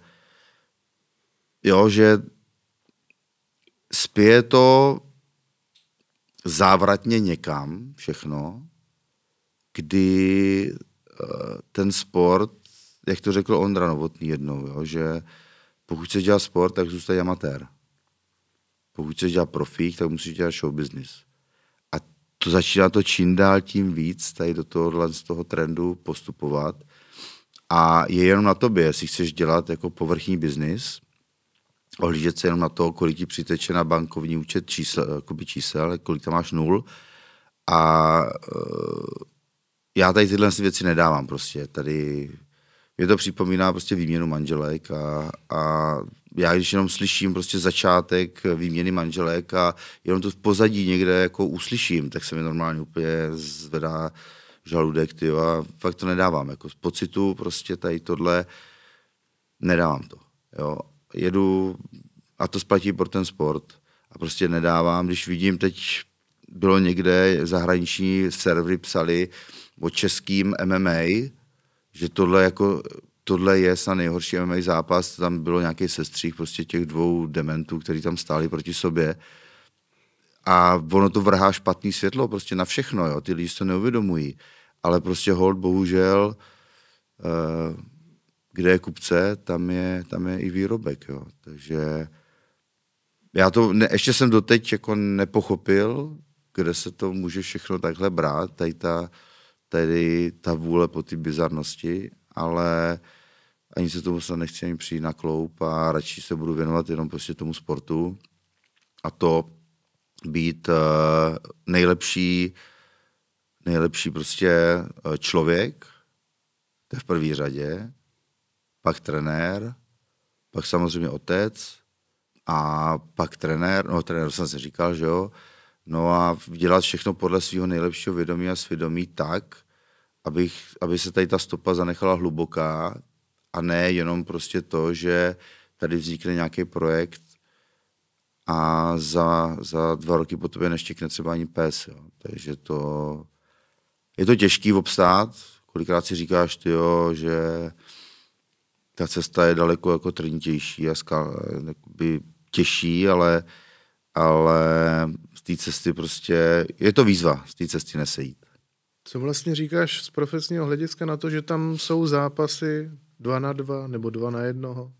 jo, že spěje to závratně někam všechno, kdy eh, ten sport, jak to řekl Ondra Novotný jednou, jo, že pokud chceš dělat sport, tak zůstaň amatér. Pokud chceš dělat profík, tak musíš dělat show business. A to začíná to čím dál tím víc tady do tohohle z toho trendu postupovat. A je jenom na tobě, jestli chceš dělat jako povrchní biznis, ohlížet se jenom na to, kolik ti přiteče na bankovní účet čísel, jakoby čísel kolik tam máš nul. A uh, já tady tyhle věci nedávám prostě. Tady mě to připomíná prostě výměnu manželek a, a já když jenom slyším prostě začátek výměny manželek a jenom to v pozadí někde jako uslyším, tak se mi normálně úplně zvedá žaludek, tyjo, a fakt to nedávám. Jako z pocitu prostě tady tohle nedávám to. Jo jedu, a to splatí pro ten sport, a prostě nedávám, když vidím teď bylo někde, zahraniční servery psali o českým MMA, že tohle jako tohle je snad nejhorší MMA zápas, tam bylo nějaký sestřích prostě těch dvou dementů, kteří tam stáli proti sobě. A ono to vrhá špatný světlo prostě na všechno, jo. ty lidi to neuvědomují. Ale prostě hold, bohužel, uh, kde je kupce, tam je, tam je i výrobek. Jo. Takže já to ne, ještě jsem doteď jako nepochopil, kde se to může všechno takhle brát, tady ta, tady ta vůle po ty bizarnosti, ale ani se tomu snad nechci ani přijít na kloup a radši se budu věnovat jenom prostě tomu sportu a to být uh, nejlepší, nejlepší prostě eh, člověk, to je v první řadě, pak trenér, pak samozřejmě otec a pak trenér, no trenér jsem si říkal, že jo, no a dělat všechno podle svého nejlepšího vědomí a svědomí tak, abych, aby se tady ta stopa zanechala hluboká a ne jenom prostě to, že tady vznikne nějaký projekt a za, za dva roky po tobě neštěkne třeba ani pes. Jo. Takže to je to těžký obstát, kolikrát si říkáš, tyjo, že ta cesta je daleko jako trnitější a skal, těžší, ale, ale z té cesty prostě, je to výzva z té cesty nesejít. Co vlastně říkáš z profesního hlediska na to, že tam jsou zápasy dva na dva nebo dva na jednoho?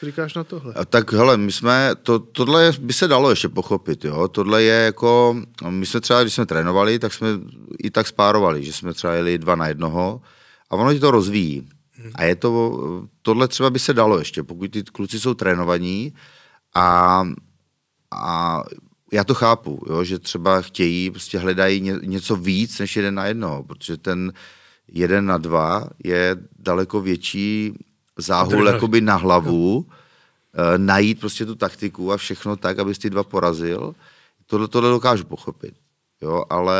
Co říkáš na tohle? A tak hele, my jsme, to, tohle by se dalo ještě pochopit, jo. Tohle je jako, my jsme třeba, když jsme trénovali, tak jsme i tak spárovali, že jsme třeba jeli dva na jednoho, a ono ti to rozvíjí. A je to, tohle třeba by se dalo ještě, pokud ty kluci jsou trénovaní a, a já to chápu, jo, že třeba chtějí, prostě hledají ně, něco víc než jeden na jednoho, protože ten jeden na dva je daleko větší záhul jakoby na hlavu, uh, najít prostě tu taktiku a všechno tak, abys ty dva porazil. Tohle, tohle dokážu pochopit, jo, ale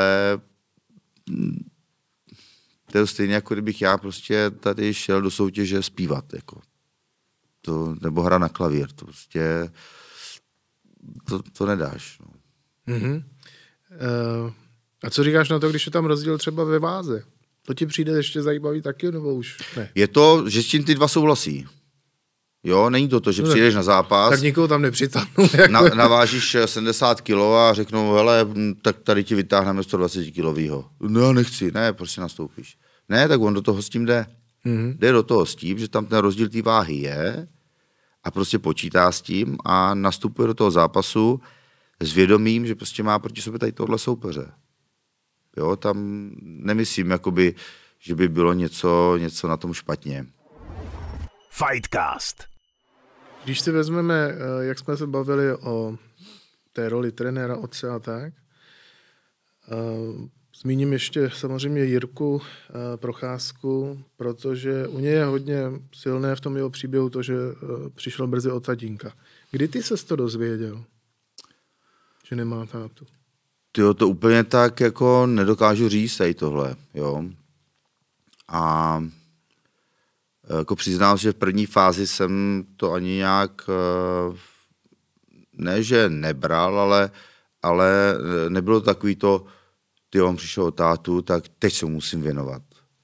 to je stejně, jako kdybych já prostě tady šel do soutěže zpívat, jako. To, nebo hra na klavír, to prostě to, to nedáš. No. Mm-hmm. Uh, a co říkáš na to, když je tam rozdíl třeba ve váze? To ti přijde ještě zajímavý taky, nebo už ne? Je to, že s tím ty dva souhlasí. Jo, není to to, že no, přijdeš na zápas. Tak nikoho tam nepřitáhnu. Jako. Na, navážíš 70 eh, kg a řeknou, hele, tak tady ti vytáhneme 120 kilovýho. No, nechci, ne, prostě nastoupíš. Ne, tak on do toho s tím jde. Mm-hmm. Jde do toho s tím, že tam ten rozdíl té váhy je a prostě počítá s tím a nastupuje do toho zápasu s vědomím, že prostě má proti sobě tady tohle soupeře. Jo, tam nemyslím, jakoby, že by bylo něco, něco na tom špatně. Fightcast. Když si vezmeme, eh, jak jsme se bavili o té roli trenéra, otce a tak, eh, zmíním ještě samozřejmě Jirku eh, Procházku, protože u něj je hodně silné v tom jeho příběhu to, že přišel brzy od tatínka. Kdy ty se to dozvěděl, že nemá tátu? Ty to úplně tak jako nedokážu říct tady tohle, jo. A jako přiznám, že v první fázi jsem to ani nějak eh, ne, že nebral, ale, ale eh, nebylo takový to, ty on přišel o tátu, tak teď se musím věnovat.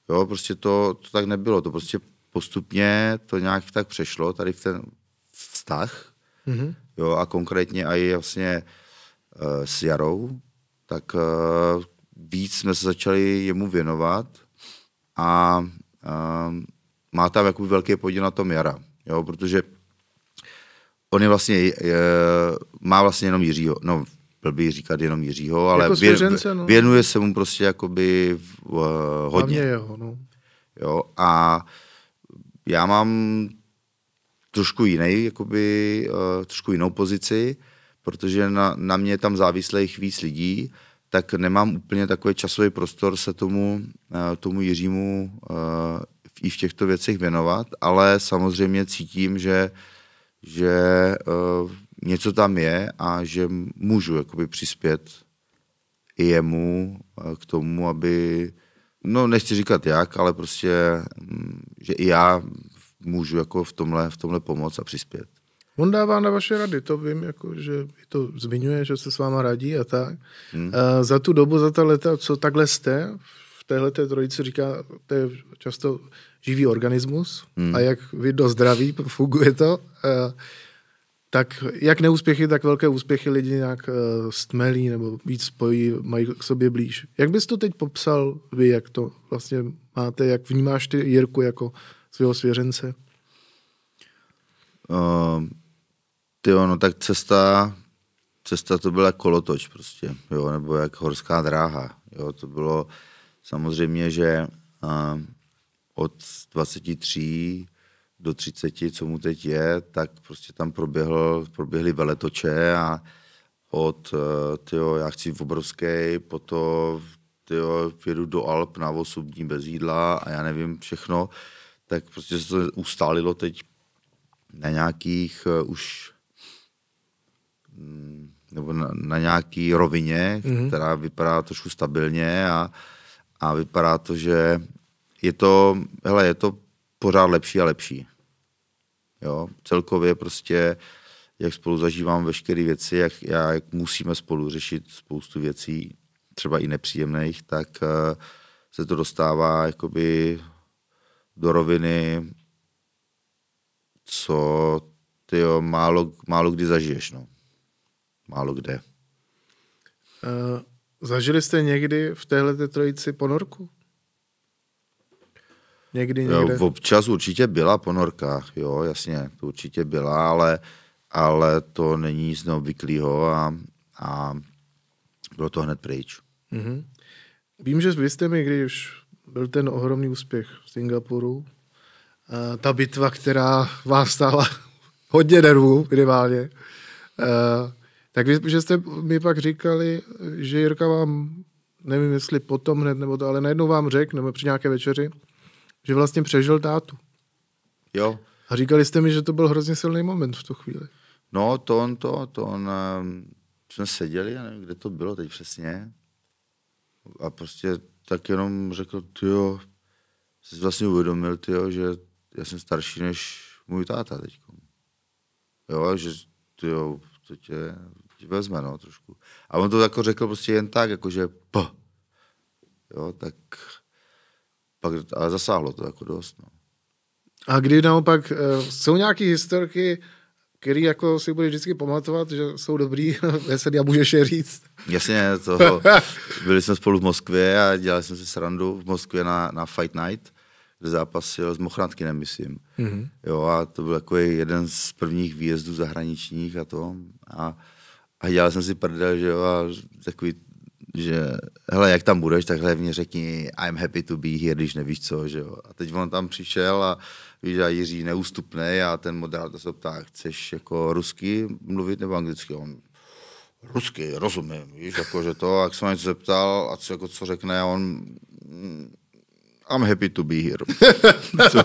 Jo, prostě to, to tak nebylo, to prostě postupně to nějak tak přešlo, tady v ten vztah, mm-hmm. jo, a konkrétně i vlastně eh, s Jarou, tak uh, víc jsme se začali jemu věnovat a uh, má tam jakoby velký podíl na tom Jara, jo, protože on je vlastně, je, má vlastně jenom Jiřího, no by říkat jenom Jiřího, ale jako svěřence, no. věnuje se mu prostě jakoby uh, hodně. jeho, no. Jo, a já mám trošku jiný, jakoby, uh, trošku jinou pozici, protože na, na mě je tam závislých víc lidí, tak nemám úplně takový časový prostor se tomu, uh, tomu Jiřímu uh, i v těchto věcech věnovat, ale samozřejmě cítím, že, že uh, něco tam je a že můžu jakoby přispět i jemu eh, k tomu, aby, no nechci říkat jak, ale prostě, mm, že i já můžu jako v tomhle, v tomhle pomoct a přispět. On dává na vaše rady, to vím, jako, že to zmiňuje, že se s váma radí a tak. Hmm. A eh, za tu dobu, za ta leta, co takhle jste, v téhle té trojici je často živý organismus hmm. a jak vy do zdraví funguje to, eh, tak jak neúspěchy, tak velké úspěchy lidi nějak eh, stmelí nebo víc spojí, mají k sobě blíž. Jak bys to teď popsal vy, jak to vlastně máte, jak vnímáš ty Jirku jako svého svěřence? Uh, ty no tak cesta, cesta to byla kolotoč prostě, jo, nebo jak horská dráha, jo, to bylo samozřejmě, že uh, od 23 do 30, co mu teď je, tak prostě tam proběhl, proběhly veletoče a od, eh, tyjo, já chci v obrovské, potom tyjo, jedu do Alp na 8 dní bez jídla a já nevím všechno, tak prostě se to ustálilo teď na nějakých uh, už mm, nebo na, na nějaký rovině, mm-hmm. která vypadá trošku stabilně a, a vypadá to, že je to, hele, je to pořád lepší a lepší. Jo, celkově prostě, jak spolu zažívám veškeré věci, jak, jak musíme spolu řešit spoustu věcí, třeba i nepříjemných, tak uh, se to dostává jakoby do roviny, co ty málo, málo kdy zažiješ, no. Málo kde. Uh, zažili jste někdy v téhle trojici ponorku? Někdy někde? Jo, občas určitě byla po norkách, jo, jasně, to určitě byla, ale, ale to není nic neobvyklého a, a bylo to hned pryč. Mm-hmm. Vím, že vy jste mi, když byl ten ohromný úspěch v Singapuru, eh, ta bitva, která vás stála hodně nervů, minimálně, e, tak vy, že jste mi pak říkali, že Jirka vám, nevím jestli potom hned nebo to, ale najednou vám řekl, nebo při nějaké večeři, že vlastně přežil tátu. Jo. A říkali jste mi, že to byl hrozně silný moment v tu chvíli. No, to on to, to on, uh, jsme seděli, já nevím, kde to bylo teď přesně. A prostě tak jenom řekl, ty jo, jsi vlastně uvědomil, ty jo, že já jsem starší než můj táta teď. Jo, že ty jo, to tě, tě vezme, no, trošku. A on to jako řekl prostě jen tak, jakože p. Jo, tak pak, ale zasáhlo to jako dost. No. A kdy naopak, eh, jsou nějaké historky, který jako si budeš vždycky pamatovat, že jsou dobrý, veselý já můžeš je říct. Jasně, to, byli jsme spolu v Moskvě a dělali jsme si srandu v Moskvě na, na Fight Night, kde zápasil s Mochrantky, nemyslím. Mm-hmm. Jo, a to byl jako jeden z prvních výjezdů zahraničních a to. A, a dělal jsem si prdel, že jo, a takový že hele, jak tam budeš, tak hlavně řekni I'm happy to be here, když nevíš co, že jo. A teď on tam přišel a víš, a Jiří neústupný a ten moderátor se ptá, chceš jako rusky mluvit nebo anglicky? On rusky, rozumím, víš, jako, že to, a jak jsem něco zeptal a co, jako, co řekne, on mm, I'm happy to be here. co,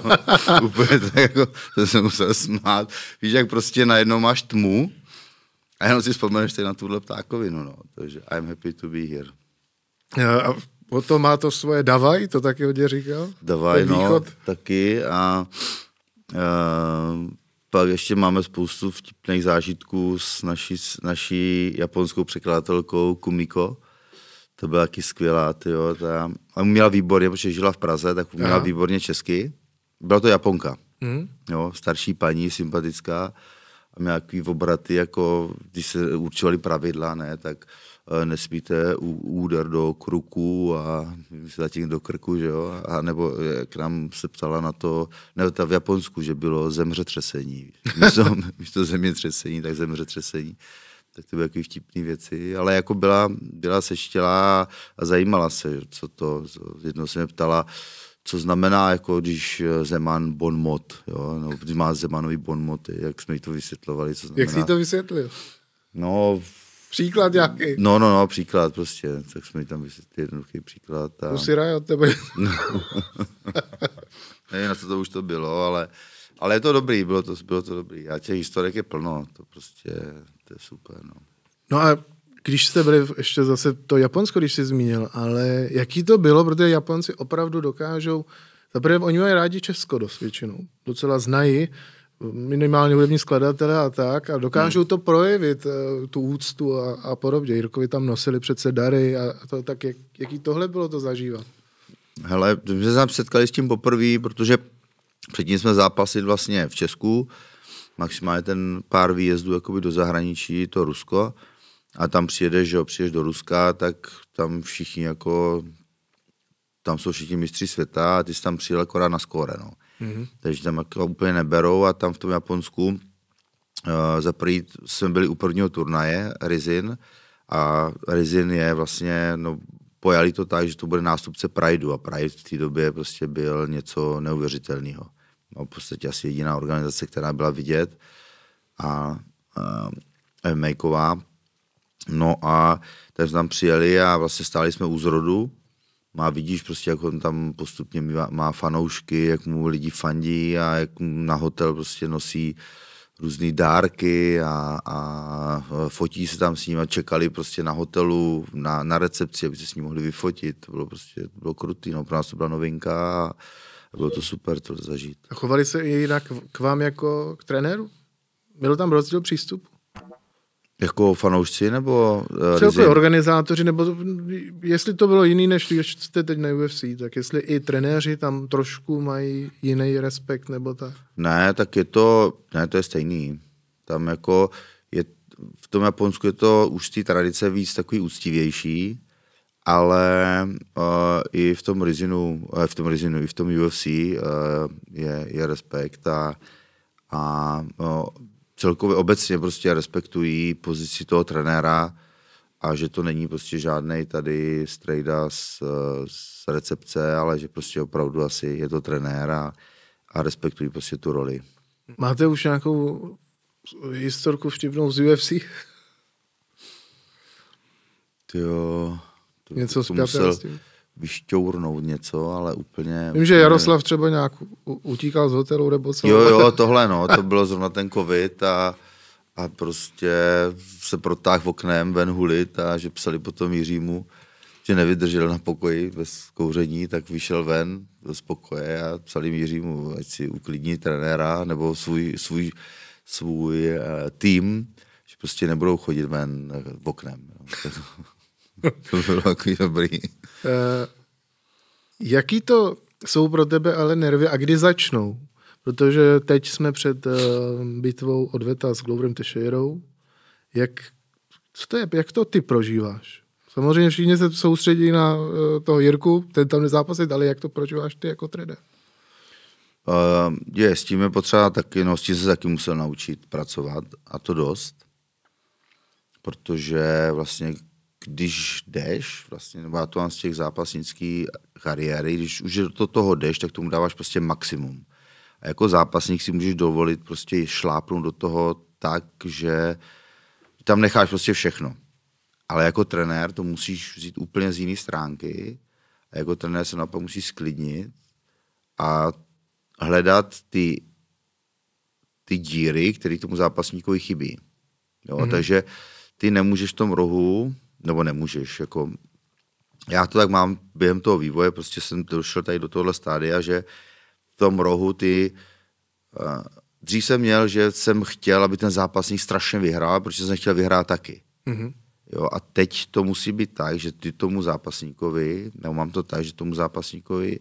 úplně tak jako, jsem se musel smát. Víš, jak prostě najednou máš tmu, a jenom si vzpomeneš na tuhle ptákovinu, no. Takže I'm happy to be here. Eh, a potom má to svoje davaj, to taky hodně říkal? Davaj, no, taky a a eh, pak ještě máme spoustu vtipných zážitků s naší, s naší japonskou překladatelkou Kumiko. To byla taky skvělá, tyjo, ta, a uměla výborně, protože žila v Praze, tak uměla Aha. výborně česky. Byla to Japonka, hmm. jo, starší paní, sympatická a nějaký obraty, jako když se určovaly pravidla, ne, tak eh, nesmíte úder do kruku a zatím do krku, že jo? A nebo eh, k nám se ptala na to, nebo ta v Japonsku, že bylo zemřetřesení. Místo, to zemětřesení, tak zemřetřesení. Tak to byly takové vtipné věci, ale jako byla, byla seštělá a zajímala se, co to, jedno se mě ptala, co znamená, jako když eh, Zeman bonmot, jo, no, když má Zemanový bonmot, jak jsme jí to vysvětlovali. Co znamená. Jak jsi to vysvětlil? No, Příklad nějaký? No, no, no, příklad prostě, tak jsme jí tam vysvětlili jednoduchý příklad. A... Musí ráj od tebe. No. Nevím, na co to už to bylo, ale, ale je to dobrý, bylo to, bylo to dobrý. A těch historiek je plno, to prostě, to je super, no. No a když jste byli ještě zase to Japonsko, když jsi zmínil, ale jaký to bylo, protože Japonci opravdu dokážou, zaprvé oni mají rádi Česko dost většinou, docela znají mm, minimálně hudební skladatele a tak a dokážou hmm. to projevit, eh, tu úctu a, a podobně. Jirkovi tam nosili přece dary a to tak, jak, jaký tohle bylo to zažívat? Hele, my jsme se setkali s tím poprvé, protože předtím jsme zápasy vlastně v Česku, maximálně ten pár výjezdů jakoby do zahraničí, to Rusko a tam přijedeš, že jo, přijedeš do Ruska, tak tam všichni jako, tam jsou všichni mistři světa a ty jsi tam přijel akorát na skóre, no. Mm-hmm. Takže tam jako úplně neberou a tam v tom Japonsku uh, za prvý jsme byli u prvního turnaje Rizin a Rizin je vlastně, no, pojali to tak, že to bude nástupce Prideu a Pride v té době prostě byl něco neuvěřitelného. No, v podstatě asi jediná organizace, která byla vidět a uh, eh, MMAková, No a tak jsme tam přijeli a vlastně stáli jsme u zrodu. Má vidíš prostě, jak on tam postupně má, fanoušky, jak mu lidi fandí a jak na hotel prostě nosí různé dárky a, a fotí se tam s ním a čekali prostě na hotelu, na, na recepci, aby se s ním mohli vyfotit. To bylo prostě to bylo krutý, no, pro nás to byla novinka a bylo to super to zažít. A chovali se i jinak k vám jako k trenéru? Byl tam rozdíl přístupu? Jako fanoušci nebo... Uh, eh, Celkově jako organizátoři, nebo jestli to bylo jiný, než jste teď na UFC, tak jestli i trenéři tam trošku mají jiný respekt, nebo tak? Ne, tak je to, ne, to je stejný. Tam jako je, v tom Japonsku je to už ty tradice víc takový úctivější, ale uh, i v tom Rizinu, uh, v tom Rizinu, i v tom UFC uh, je, je respekt a, a uh, celkově obecně prostě respektují pozici toho trenéra a že to není prostě žádný tady strejda z, z recepce, ale že prostě opravdu asi je to trenér a, a respektují prostě tu roli. Máte už nějakou historku vtipnou z UFC? Jo. To, Něco to, to musel, s tím? vyšťournout něco, ale úplně... Vím, že Jaroslav třeba nějak utíkal z hotelu nebo co. Jo, jo, tohle no, to bylo zrovna ten covid a, a prostě se protáhl oknem ven hulit a že psali potom Jiřímu, že nevydržel na pokoji bez kouření, tak vyšel ven z pokoje a psali Jiřímu, ať si uklidní trenéra nebo svůj, svůj, svůj uh, tým, že prostě nebudou chodit ven oknem. No. to bylo takový dobrý. Eh, jaký to jsou pro tebe ale nervy a kdy začnou? Protože teď jsme před eh, bitvou odveta s Gloverem Teixeirou. Jak, co to je, jak to ty prožíváš? Samozřejmě všichni se soustředí na eh, toho Jirku, ten tam nezápasit, ale jak to prožíváš ty jako trede? Uh, je, s tím je potřeba taky, no s tím se taky musel naučit pracovat a to dost, protože vlastně když jdeš, vlastně, nebo já to mám z těch zápasnických kariéry, když už do toho jdeš, tak tomu dáváš prostě maximum. A jako zápasník si můžeš dovolit prostě šlápnout do toho tak, že tam necháš prostě všechno. Ale jako trenér to musíš vzít úplně z jiné stránky a jako trenér se naopak musí sklidnit a hledat ty, ty díry, které tomu zápasníkovi chybí. Jo? Mm-hmm. Takže ty nemůžeš v tom rohu nebo nemůžeš. Jako, já to tak mám během toho vývoje, prostě jsem došel tady do tohle stádia, že v tom rohu ty... Uh, dřív jsem měl, že jsem chtěl, aby ten zápasník strašně vyhrál, protože jsem chtěl vyhrát taky. Mm-hmm. Jo, a teď to musí být tak, že ty tomu zápasníkovi, nebo mám to tak, že tomu zápasníkovi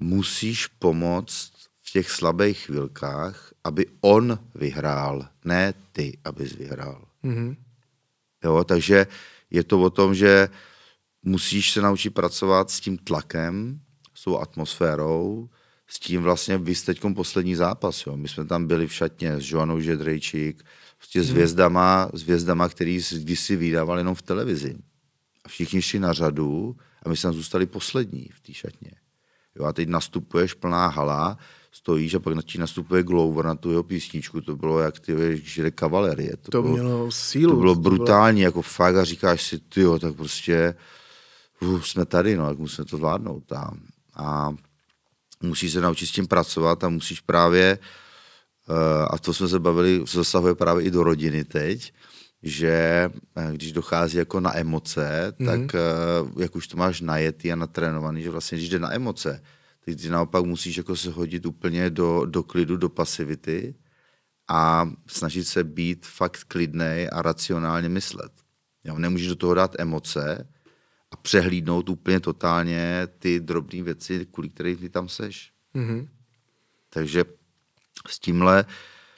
musíš pomoct v těch slabých chvilkách, aby on vyhrál, ne ty, abys vyhrál. Mm-hmm. Jo, takže uh, je to o tom, že musíš se naučit pracovat s tím tlakem, s tou atmosférou, s tím vlastně vy teď poslední zápas. Jo. My jsme tam byli v šatně s Joanou Žedrejčík, prostě s hvězdama, mhm. s hvězdama, který kdysi vydával jenom v televizi. A všichni šli na řadu a my jsme zůstali poslední v té šatně. Jo, a teď nastupuješ plná hala, stojíš a pak na nastupuje Glover na tu jeho písničku, to bylo jak ty víš, jde kavalerie. To, to bylo, mělo sílu. To bylo brutální, to bylo... jako fakt a říkáš si, ty jo, tak prostě uh, jsme tady, no, jak musíme to zvládnout. A, a musíš se naučit s tím pracovat a musíš právě, uh, a to jsme se bavili, se zasahuje právě i do rodiny teď, že eh, když dochází jako na emoce, mm-hmm. tak uh, jak už to máš najetý a natrénovaný, že vlastně když jde na emoce, Teď ty naopak musíš jako se hodit úplně do, do klidu, do pasivity a snažit se být fakt klidný a racionálně myslet. Jo, nemůžeš do toho dát emoce a přehlídnout úplně totálně ty drobné věci, kvůli kterých ty tam seš. Mm-hmm. Takže s tímhle...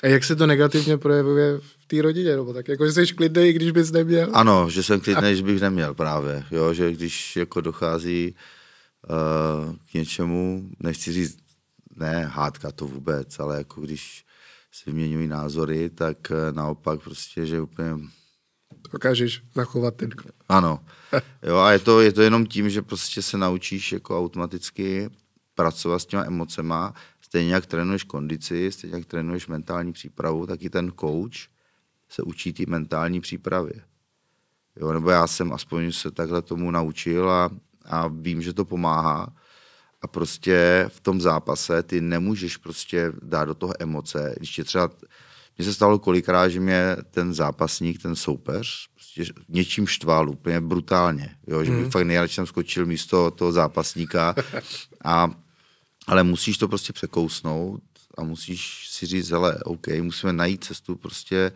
A jak se to negativně projevuje v té rodině? Nebo tak jako, že jsi klidný, když bys neměl? Ano, že jsem klidný, když bych neměl právě. Jo, že když jako dochází k něčemu, nechci říct, ne hádka to vůbec, ale jako když se vyměňují názory, tak eh, naopak prostě, že úplně... Dokážeš zachovat ten... Ano. Jo, a je to, je to jenom tím, že prostě se naučíš jako automaticky pracovat s těma emocema, stejně jak trénuješ kondici, stejně jak trénuješ mentální přípravu, tak i ten coach se učí ty mentální přípravy. Jo, nebo já jsem aspoň se takhle tomu naučil a a vím, že to pomáhá. A prostě v tom zápase ty nemůžeš prostě dát do toho emoce. Když tě třeba, mně se stalo kolikrát, že mě ten zápasník, ten soupeř, prostě něčím štval úplně brutálně. Jo? Že mm. fakt nejradši tam skočil místo toho zápasníka. a, ale musíš to prostě překousnout a musíš si říct, hele, OK, musíme najít cestu prostě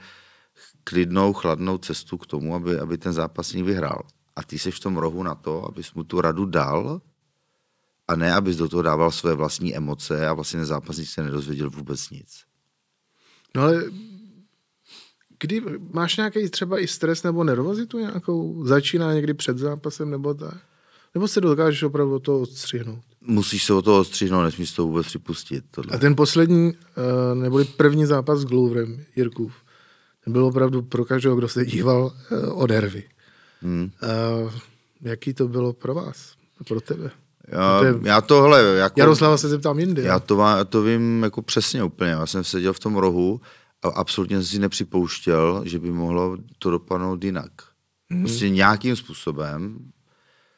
klidnou, chladnou cestu k tomu, aby, aby ten zápasník vyhrál a ty seš v tom rohu na to, abys mu tu radu dal a ne, abys do toho dával své vlastní emoce a vlastně zápasník se nedozvěděl vůbec nic. No ale kdy máš nějaký třeba i stres nebo nervozitu nějakou? Začíná někdy před zápasem nebo tak? Nebo se dokážeš opravdu to toho odstřihnout? Musíš se o to odstřihnout, nesmíš to vůbec připustit. Tohle. A ten poslední, eh, neboli první zápas s Gloverem, Jirkův, ten byl opravdu pro každého, kdo se díval, eh, o nervy. Hmm. Uh, jaký to bylo pro vás, pro tebe? Já, já tohle... Jako, Jaroslava se zeptám jindy. Já to, já to vím jako přesně úplně. Já jsem seděl v tom rohu a absolutně jsem si nepřipouštěl, že by mohlo to dopadnout jinak. Hmm. Prostě nějakým způsobem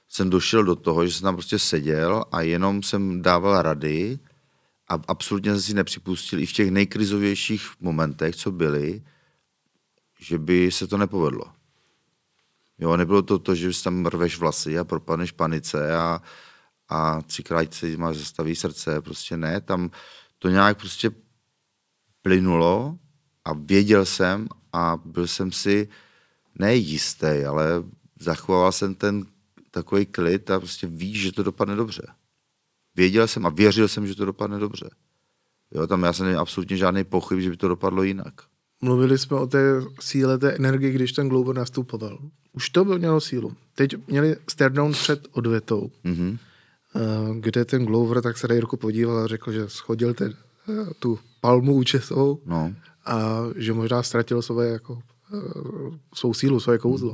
jsem došel do toho, že jsem tam prostě seděl a jenom jsem dával rady a absolutně jsem si nepřipustil i v těch nejkrizovějších momentech, co byly, že by se to nepovedlo. Jo, nebylo to to, že tam rveš vlasy a propadneš panice a, a třikrát se má zastaví srdce, prostě ne, tam to nějak prostě plynulo a věděl jsem a byl jsem si nejistý, ale zachoval jsem ten takový klid a prostě víš, že to dopadne dobře. Věděl jsem a věřil jsem, že to dopadne dobře. Jo, tam já jsem neměl absolutně žádný pochyb, že by to dopadlo jinak mluvili jsme o té síle té energie, když ten Glover nastupoval. Už to mělo sílu. Teď měli stardown před odvetou, mm-hmm. Eh, kde ten Glover tak se na podíval a řekl, že schodil ten, eh, tu palmu účesovou no. a že možná ztratil svoje, jako, eh, svou sílu, svoje kouzlo.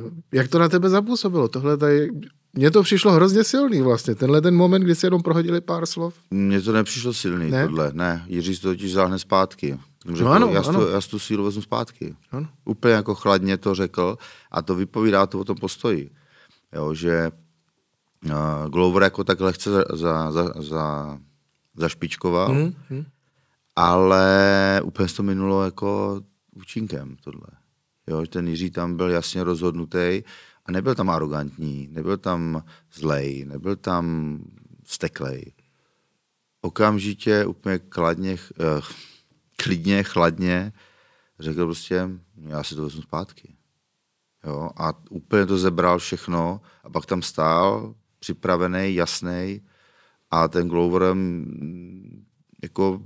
Mm. Jak to na tebe zapůsobilo? Tohle tady mně to přišlo hrozně silný vlastně, tenhle ten moment, kdy si jenom prohodili pár slov. Mně to nepřišlo silný, ne? tohle, ne. Jiří se totiž záhne zpátky. Řekl, no ano, já, ano. To, já tu sílu vezmu zpátky. Ano. Úplně jako chladně to řekl a to vypovídá to o tom postoji. Jo, že uh, Glover jako tak lehce za, za, za, za, mm, hmm ale úplně to minulo jako účinkem tohle. Jo, ten Jiří tam byl jasně rozhodnutý a nebyl tam arrogantní, nebyl tam zlej, nebyl tam steklej. Okamžitě úplně kladně, uh, klidně, chladně řekl prostě, no, já si to vezmu zpátky. Jo? A úplně to zebral všechno a pak tam stál, připravený, jasný a ten Glover mm, jako,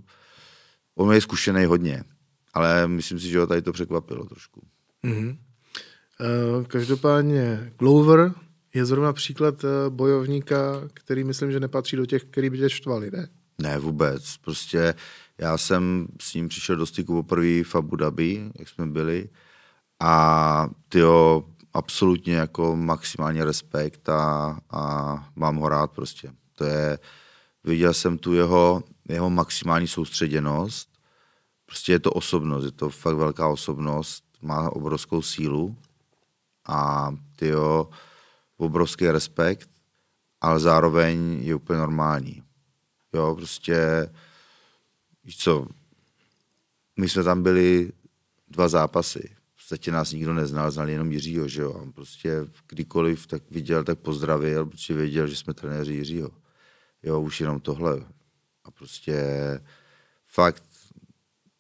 on je zkušený hodně, ale myslím si, že ho tady to překvapilo trošku. Mm-hmm. Uh, každopádně Glover je zrovna příklad eh, bojovníka, který myslím, že nepatří do těch, který by tě štvali, ne? Ne, vůbec. Prostě já jsem s ním přišel do styku poprvé v Abu Dhabi, jak jsme byli, a jo, absolutně jako maximálně respekt a, a mám ho rád prostě. To je, viděl jsem tu jeho, jeho maximální soustředěnost, prostě je to osobnost, je to fakt velká osobnost, má obrovskou sílu a jo, obrovský respekt, ale zároveň je úplně normální. Jo, prostě Víš co, my jsme tam byli dva zápasy. V podstatě nás nikdo neznal, znal jenom Jiřího, že jo. on prostě kdykoliv tak viděl, tak pozdravil, protože věděl, že jsme trenéři Jiřího. Jo, už jenom tohle. A prostě fakt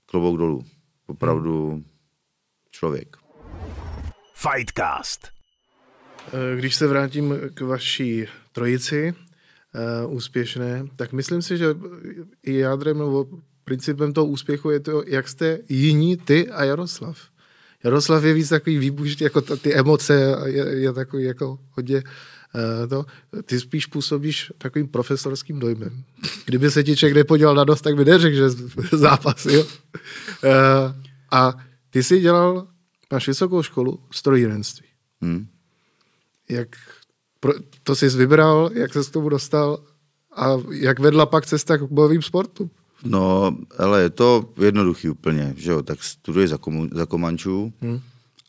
klobouk dolů. Opravdu člověk. Fightcast. Eh, když se vrátím k vaší trojici, eh, úspěšné, tak myslím si, že i jádrem nebo principem toho úspěchu je to, jak jste jiní, ty a Jaroslav. Jaroslav je víc takový výbušný, jako ta, ty emoce je, je takový jako hodně uh, to. Ty spíš působíš takovým profesorským dojmem. Kdyby se ti člověk nepodíval na dost, tak by neřekl, že zápas, jo. Uh, a ty jsi dělal, na vysokou školu strojírenství. Hmm. Jak pro, to jsi vybral, jak se k tomu dostal a jak vedla pak cesta k bojovým sportům? No, ale je to jednoduchý úplně, že jo, tak studuje za, komu, za Komančů hmm.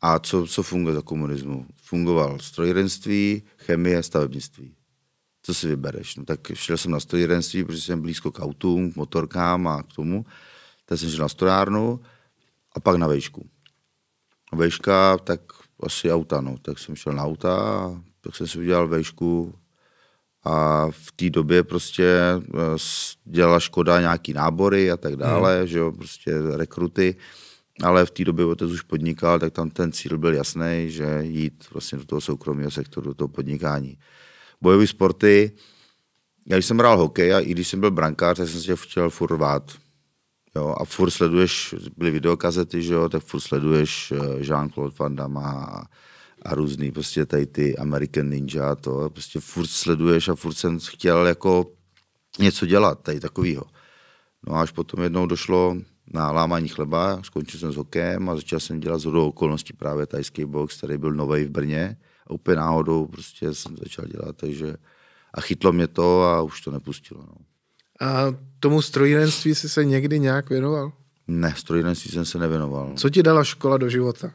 a co, co funguje za komunismu? Fungoval strojírenství, chemie, stavebnictví. Co si vybereš? No, tak šel jsem na strojírenství, protože jsem blízko k autům, k motorkám a k tomu, tak jsem šel na strojárnu a pak na vejšku. Vejška, tak asi auta, no, tak jsem šel na auta, tak jsem si udělal vejšku a v té době prostě eh, dělala Škoda nějaký nábory a tak dále, hmm. že jo, prostě rekruty, ale v té době otec už podnikal, tak tam ten cíl byl jasný, že jít vlastně do toho soukromého sektoru, do toho podnikání. Bojové sporty, já když jsem hrál hokej a i když jsem byl brankář, tak jsem se chtěl furt rvát. Jo, a furt sleduješ, byly videokazety, že jo, tak furt sleduješ eh, Jean-Claude Van Damme a a různý prostě tady ty American Ninja a to. prostě furt sleduješ a furt jsem chtěl jako něco dělat tady takovýho. No a až potom jednou došlo na lámání chleba, skončil jsem s hokejem a začal jsem dělat zhodou okolností právě tajský box, který byl nový v Brně. A úplně náhodou prostě jsem začal dělat, takže a chytlo mě to a už to nepustilo. No. A tomu strojírenství jsi se někdy nějak věnoval? Ne, strojírenství jsem se nevěnoval. Co ti dala škola do života?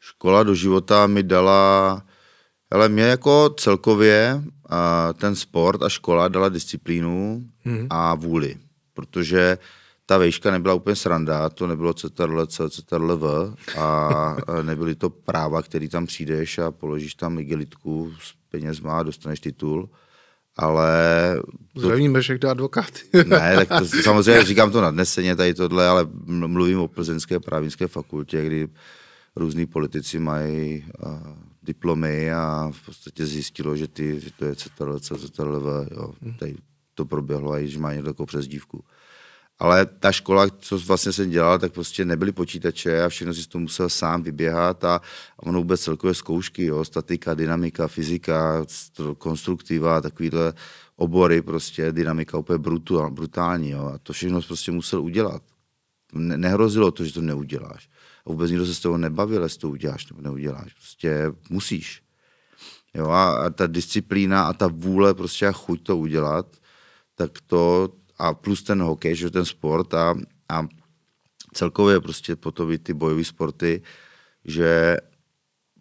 škola do života mi dala, ale mě jako celkově a ten sport a škola dala disciplínu mm-hmm. a vůli, protože ta vejška nebyla úplně sranda, to nebylo CTRL, v, a nebyly to práva, který tam přijdeš a položíš tam igelitku s penězma a dostaneš titul ale... To... Zdravím Mešek advokáty. ne, tak to, samozřejmě říkám to nadneseně tady tohle, ale mluvím o Plzeňské právnické fakultě, kdy různí politici mají a, diplomy a v podstatě zjistilo, že ty, že to je CTRL, CTRL, jo, mhm. tady to proběhlo a již má někdo takovou přezdívku. Ale ta škola, co vlastně jsem dělal, tak prostě nebyly počítače a všechno si to musel sám vyběhat a, a ono vůbec celkové zkoušky, jo, statika, dynamika, fyzika, konstruktiva, takovýhle obory, prostě dynamika úplně brutál, brutální jo, a to všechno prostě musel udělat. Ne, nehrozilo to, že to neuděláš vůbec nikdo se s toho nebavil, jestli to uděláš nebo neuděláš. Prostě musíš. Jo, a, a ta disciplína a ta vůle prostě a chuť to udělat, tak to a plus ten hokej, že ten sport a, a celkově prostě potom ty bojové sporty, že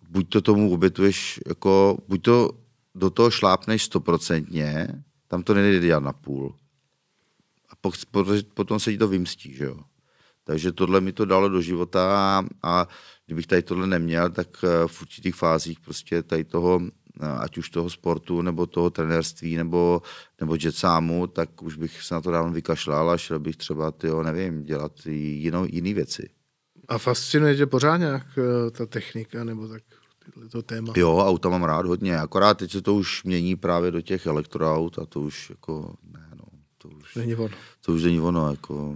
buď to tomu obětuješ, jako, buď to do toho šlápneš stoprocentně, tam to nejde dělat na půl. A po, po, potom se ti to vymstí, že jo. Takže tohle mi to dalo do života a, a kdybych tady tohle neměl, tak eh, v určitých fázích prostě tady toho, eh, ať už toho sportu, nebo toho trenérství, nebo, nebo jetsámu, tak už bych se na to dávno vykašlal a šel bych třeba, tyjo, nevím, dělat jinou, jiný věci. A fascinuje tě pořád nějak eh, ta technika, nebo tak to téma? Jo, auta mám rád hodně, akorát teď se to už mění právě do těch elektroaut a to už jako, ne, no, to už, není ono. To už není ono, jako,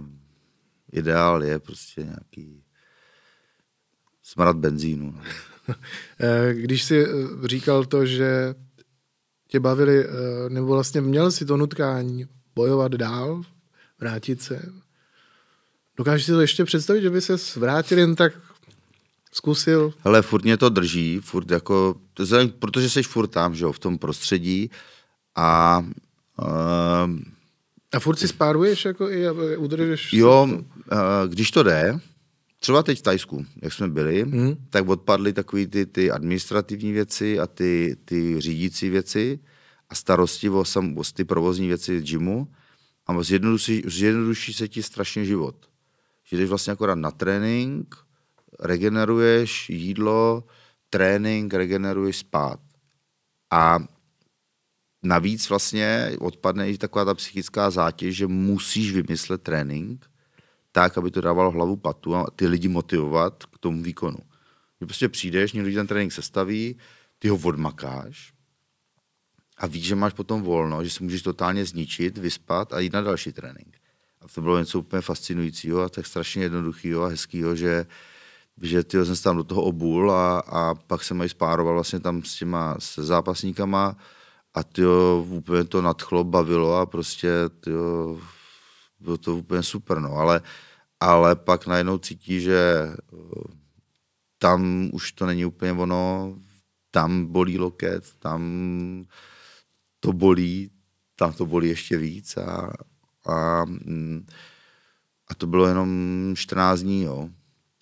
ideál je prostě nějaký smrad benzínu. No. Eh, když jsi eh, říkal to, že tě bavili, eh, nebo vlastně měl si to nutkání bojovat dál, vrátit se, dokážeš si to ještě představit, že by se vrátil jen tak zkusil? Hele, furt mě to drží, furt jako, protože jsi furt tam, že jo, v tom prostředí a ehm, a furt si spáruješ jako i udržuješ. Jo, Jo, když to jde, třeba teď v Tajsku, jak jsme byli, hmm. tak odpadly takové ty, ty administrativní věci a ty, ty řídící věci a starosti o, sam, o ty provozní věci gymu a zjednoduší, zjednoduší se ti strašně život. Že jdeš vlastně akorát na trénink, regeneruješ jídlo, trénink, regeneruješ spát. A navíc vlastně odpadne i taková ta psychická zátěž, že musíš vymyslet trénink tak, aby to dávalo hlavu patu a ty lidi motivovat k tomu výkonu. Že prostě přijdeš, někdo ti ten trénink sestaví, ty ho odmakáš a víš, že máš potom volno, že se můžeš totálně zničit, vyspat a jít na další trénink. A to bylo něco úplně fascinujícího a tak strašně jednoduchého a hezkého, že že ty jsem se tam do toho obul a, a pak jsem i spároval vlastně tam s těma s zápasníkama, a tyjo, úplně to nadchlo, bavilo a prostě tyjo, bylo to úplně super, no, ale, ale pak najednou cítí, že eh, tam už to není úplně ono, tam bolí loket, tam to bolí, tam to bolí ještě víc a, a, mm, a to bylo jenom 14 dní, jo.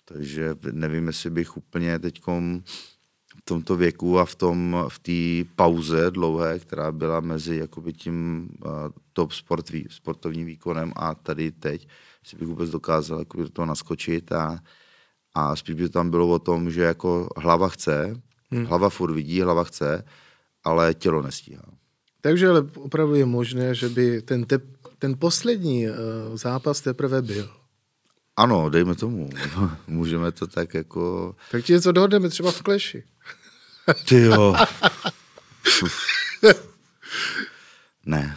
Takže nevím, jestli bych úplně teďkom v tomto věku a v tom v té pauze dlouhé, která byla mezi jakoby tím uh, top sport, sportovním výkonem a tady teď, si bych vůbec dokázal jakoby, do toho naskočit a, a spíš by to tam bylo o tom, že jako hlava chce, hmm. hlava furt vidí, hlava chce, ale tělo nestíhá. Takže ale opravdu je možné, že by ten, tep, ten poslední uh, zápas teprve byl. Ano, dejme tomu. Můžeme to tak jako... Tak ti něco dohodneme třeba v kleši. Ty jo. ne,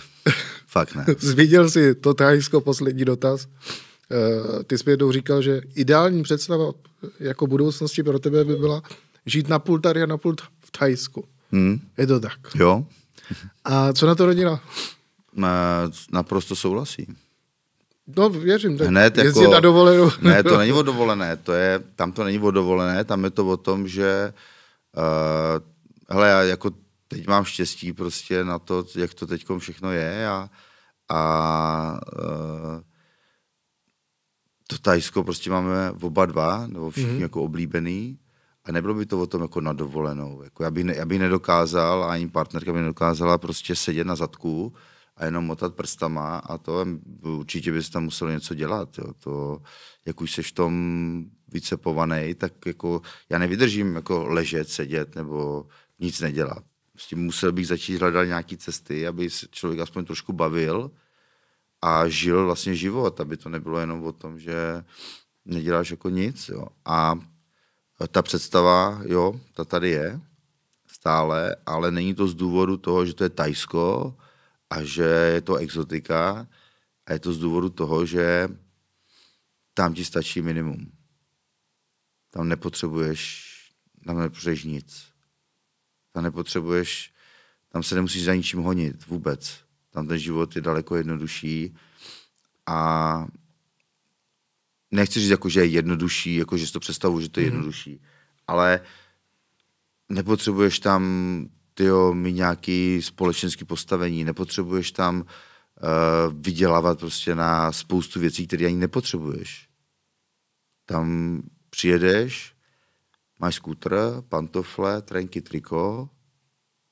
fakt ne. Zviděl jsi to Thajsko, poslední dotaz. Eh, ty jsi jednou říkal, že ideální představa eh, jako budoucnosti pro tebe by byla žít na půl tady a na půl v Thajsku. Hmm. Je to tak. Jo. A co na to rodina? Na eh, Naprosto souhlasím. No, věřím. Tak Hned jako, na dovolenou. Ne, to není o dovolené, to je, tam to není o dovolené, tam je to o tom, že Eh, hele, já jako teď mám štěstí prostě na to, jak to teď všechno je a, a uh, to Tajsko prostě máme oba dva, nebo všichni mm-hmm. jako oblíbený a nebylo by to o tom jako na dovolenou. Jako já, bych ne, já bych nedokázal, ani partnerka by nedokázala prostě sedět na zadku a jenom motat prstama a to určitě bys tam musel něco dělat. Jo. To, jak už seš v tom více tak jako já nevydržím jako ležet, sedět nebo nic nedělat. S prostě tím musel bych začít hledat nějaké cesty, aby se člověk aspoň trošku bavil a žil vlastně život, aby to nebylo jenom o tom, že neděláš jako nic. Jo. A ta představa, jo, ta tady je stále, ale není to z důvodu toho, že to je Tajsko, a že je to exotika a je to z důvodu toho, že tam ti stačí minimum. Tam nepotřebuješ, tam nepotřebuješ nic. Tam nepotřebuješ, tam se nemusíš za ničím honit vůbec. Tam ten život je daleko jednodušší a nechci říct, jako, že je jednodušší, jako, že si to představuji, že to je mhm. jednodušší, mm. ale nepotřebuješ tam tyjo, mi nějaký společenský postavení, nepotřebuješ tam uh, vydělávat prostě na spoustu věcí, které ani nepotřebuješ. Tam přijedeš, máš skútr, pantofle, trenky, triko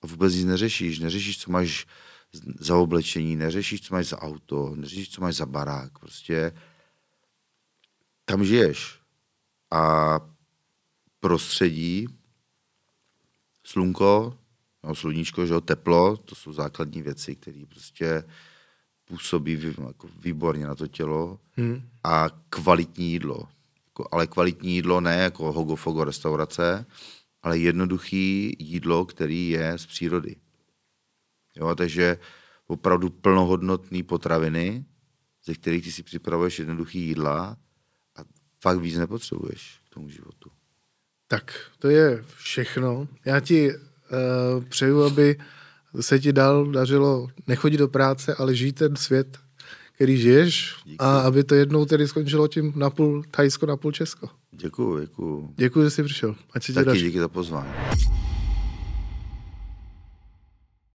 a vůbec nic neřešíš. Neřešíš, co máš za oblečení, neřešíš, co máš za auto, neřešíš, co máš za barák. Prostě tam žiješ. A prostředí, slunko, no, sluníčko, že jo, teplo, to jsou základní věci, které prostě působí jako výborně na to tělo hmm. a kvalitní jídlo. Jako, ale kvalitní jídlo ne jako hogofogo restaurace, ale jednoduchý jídlo, který je z přírody. Jo, takže opravdu plnohodnotné potraviny, ze kterých ty si připravuješ jednoduchý jídla a fakt víc nepotřebuješ k tomu životu. Tak, to je všechno. Já ti Eh, přeju, aby se ti dal dařilo nechodit do práce, ale žít ten svět, který žiješ Díky. a aby to jednou tedy skončilo tím napůl Thajsko, napůl Česko. Děkuju, děkuju. Děkuju, že jsi přišel. Ať se Taky daří. díky za pozvání.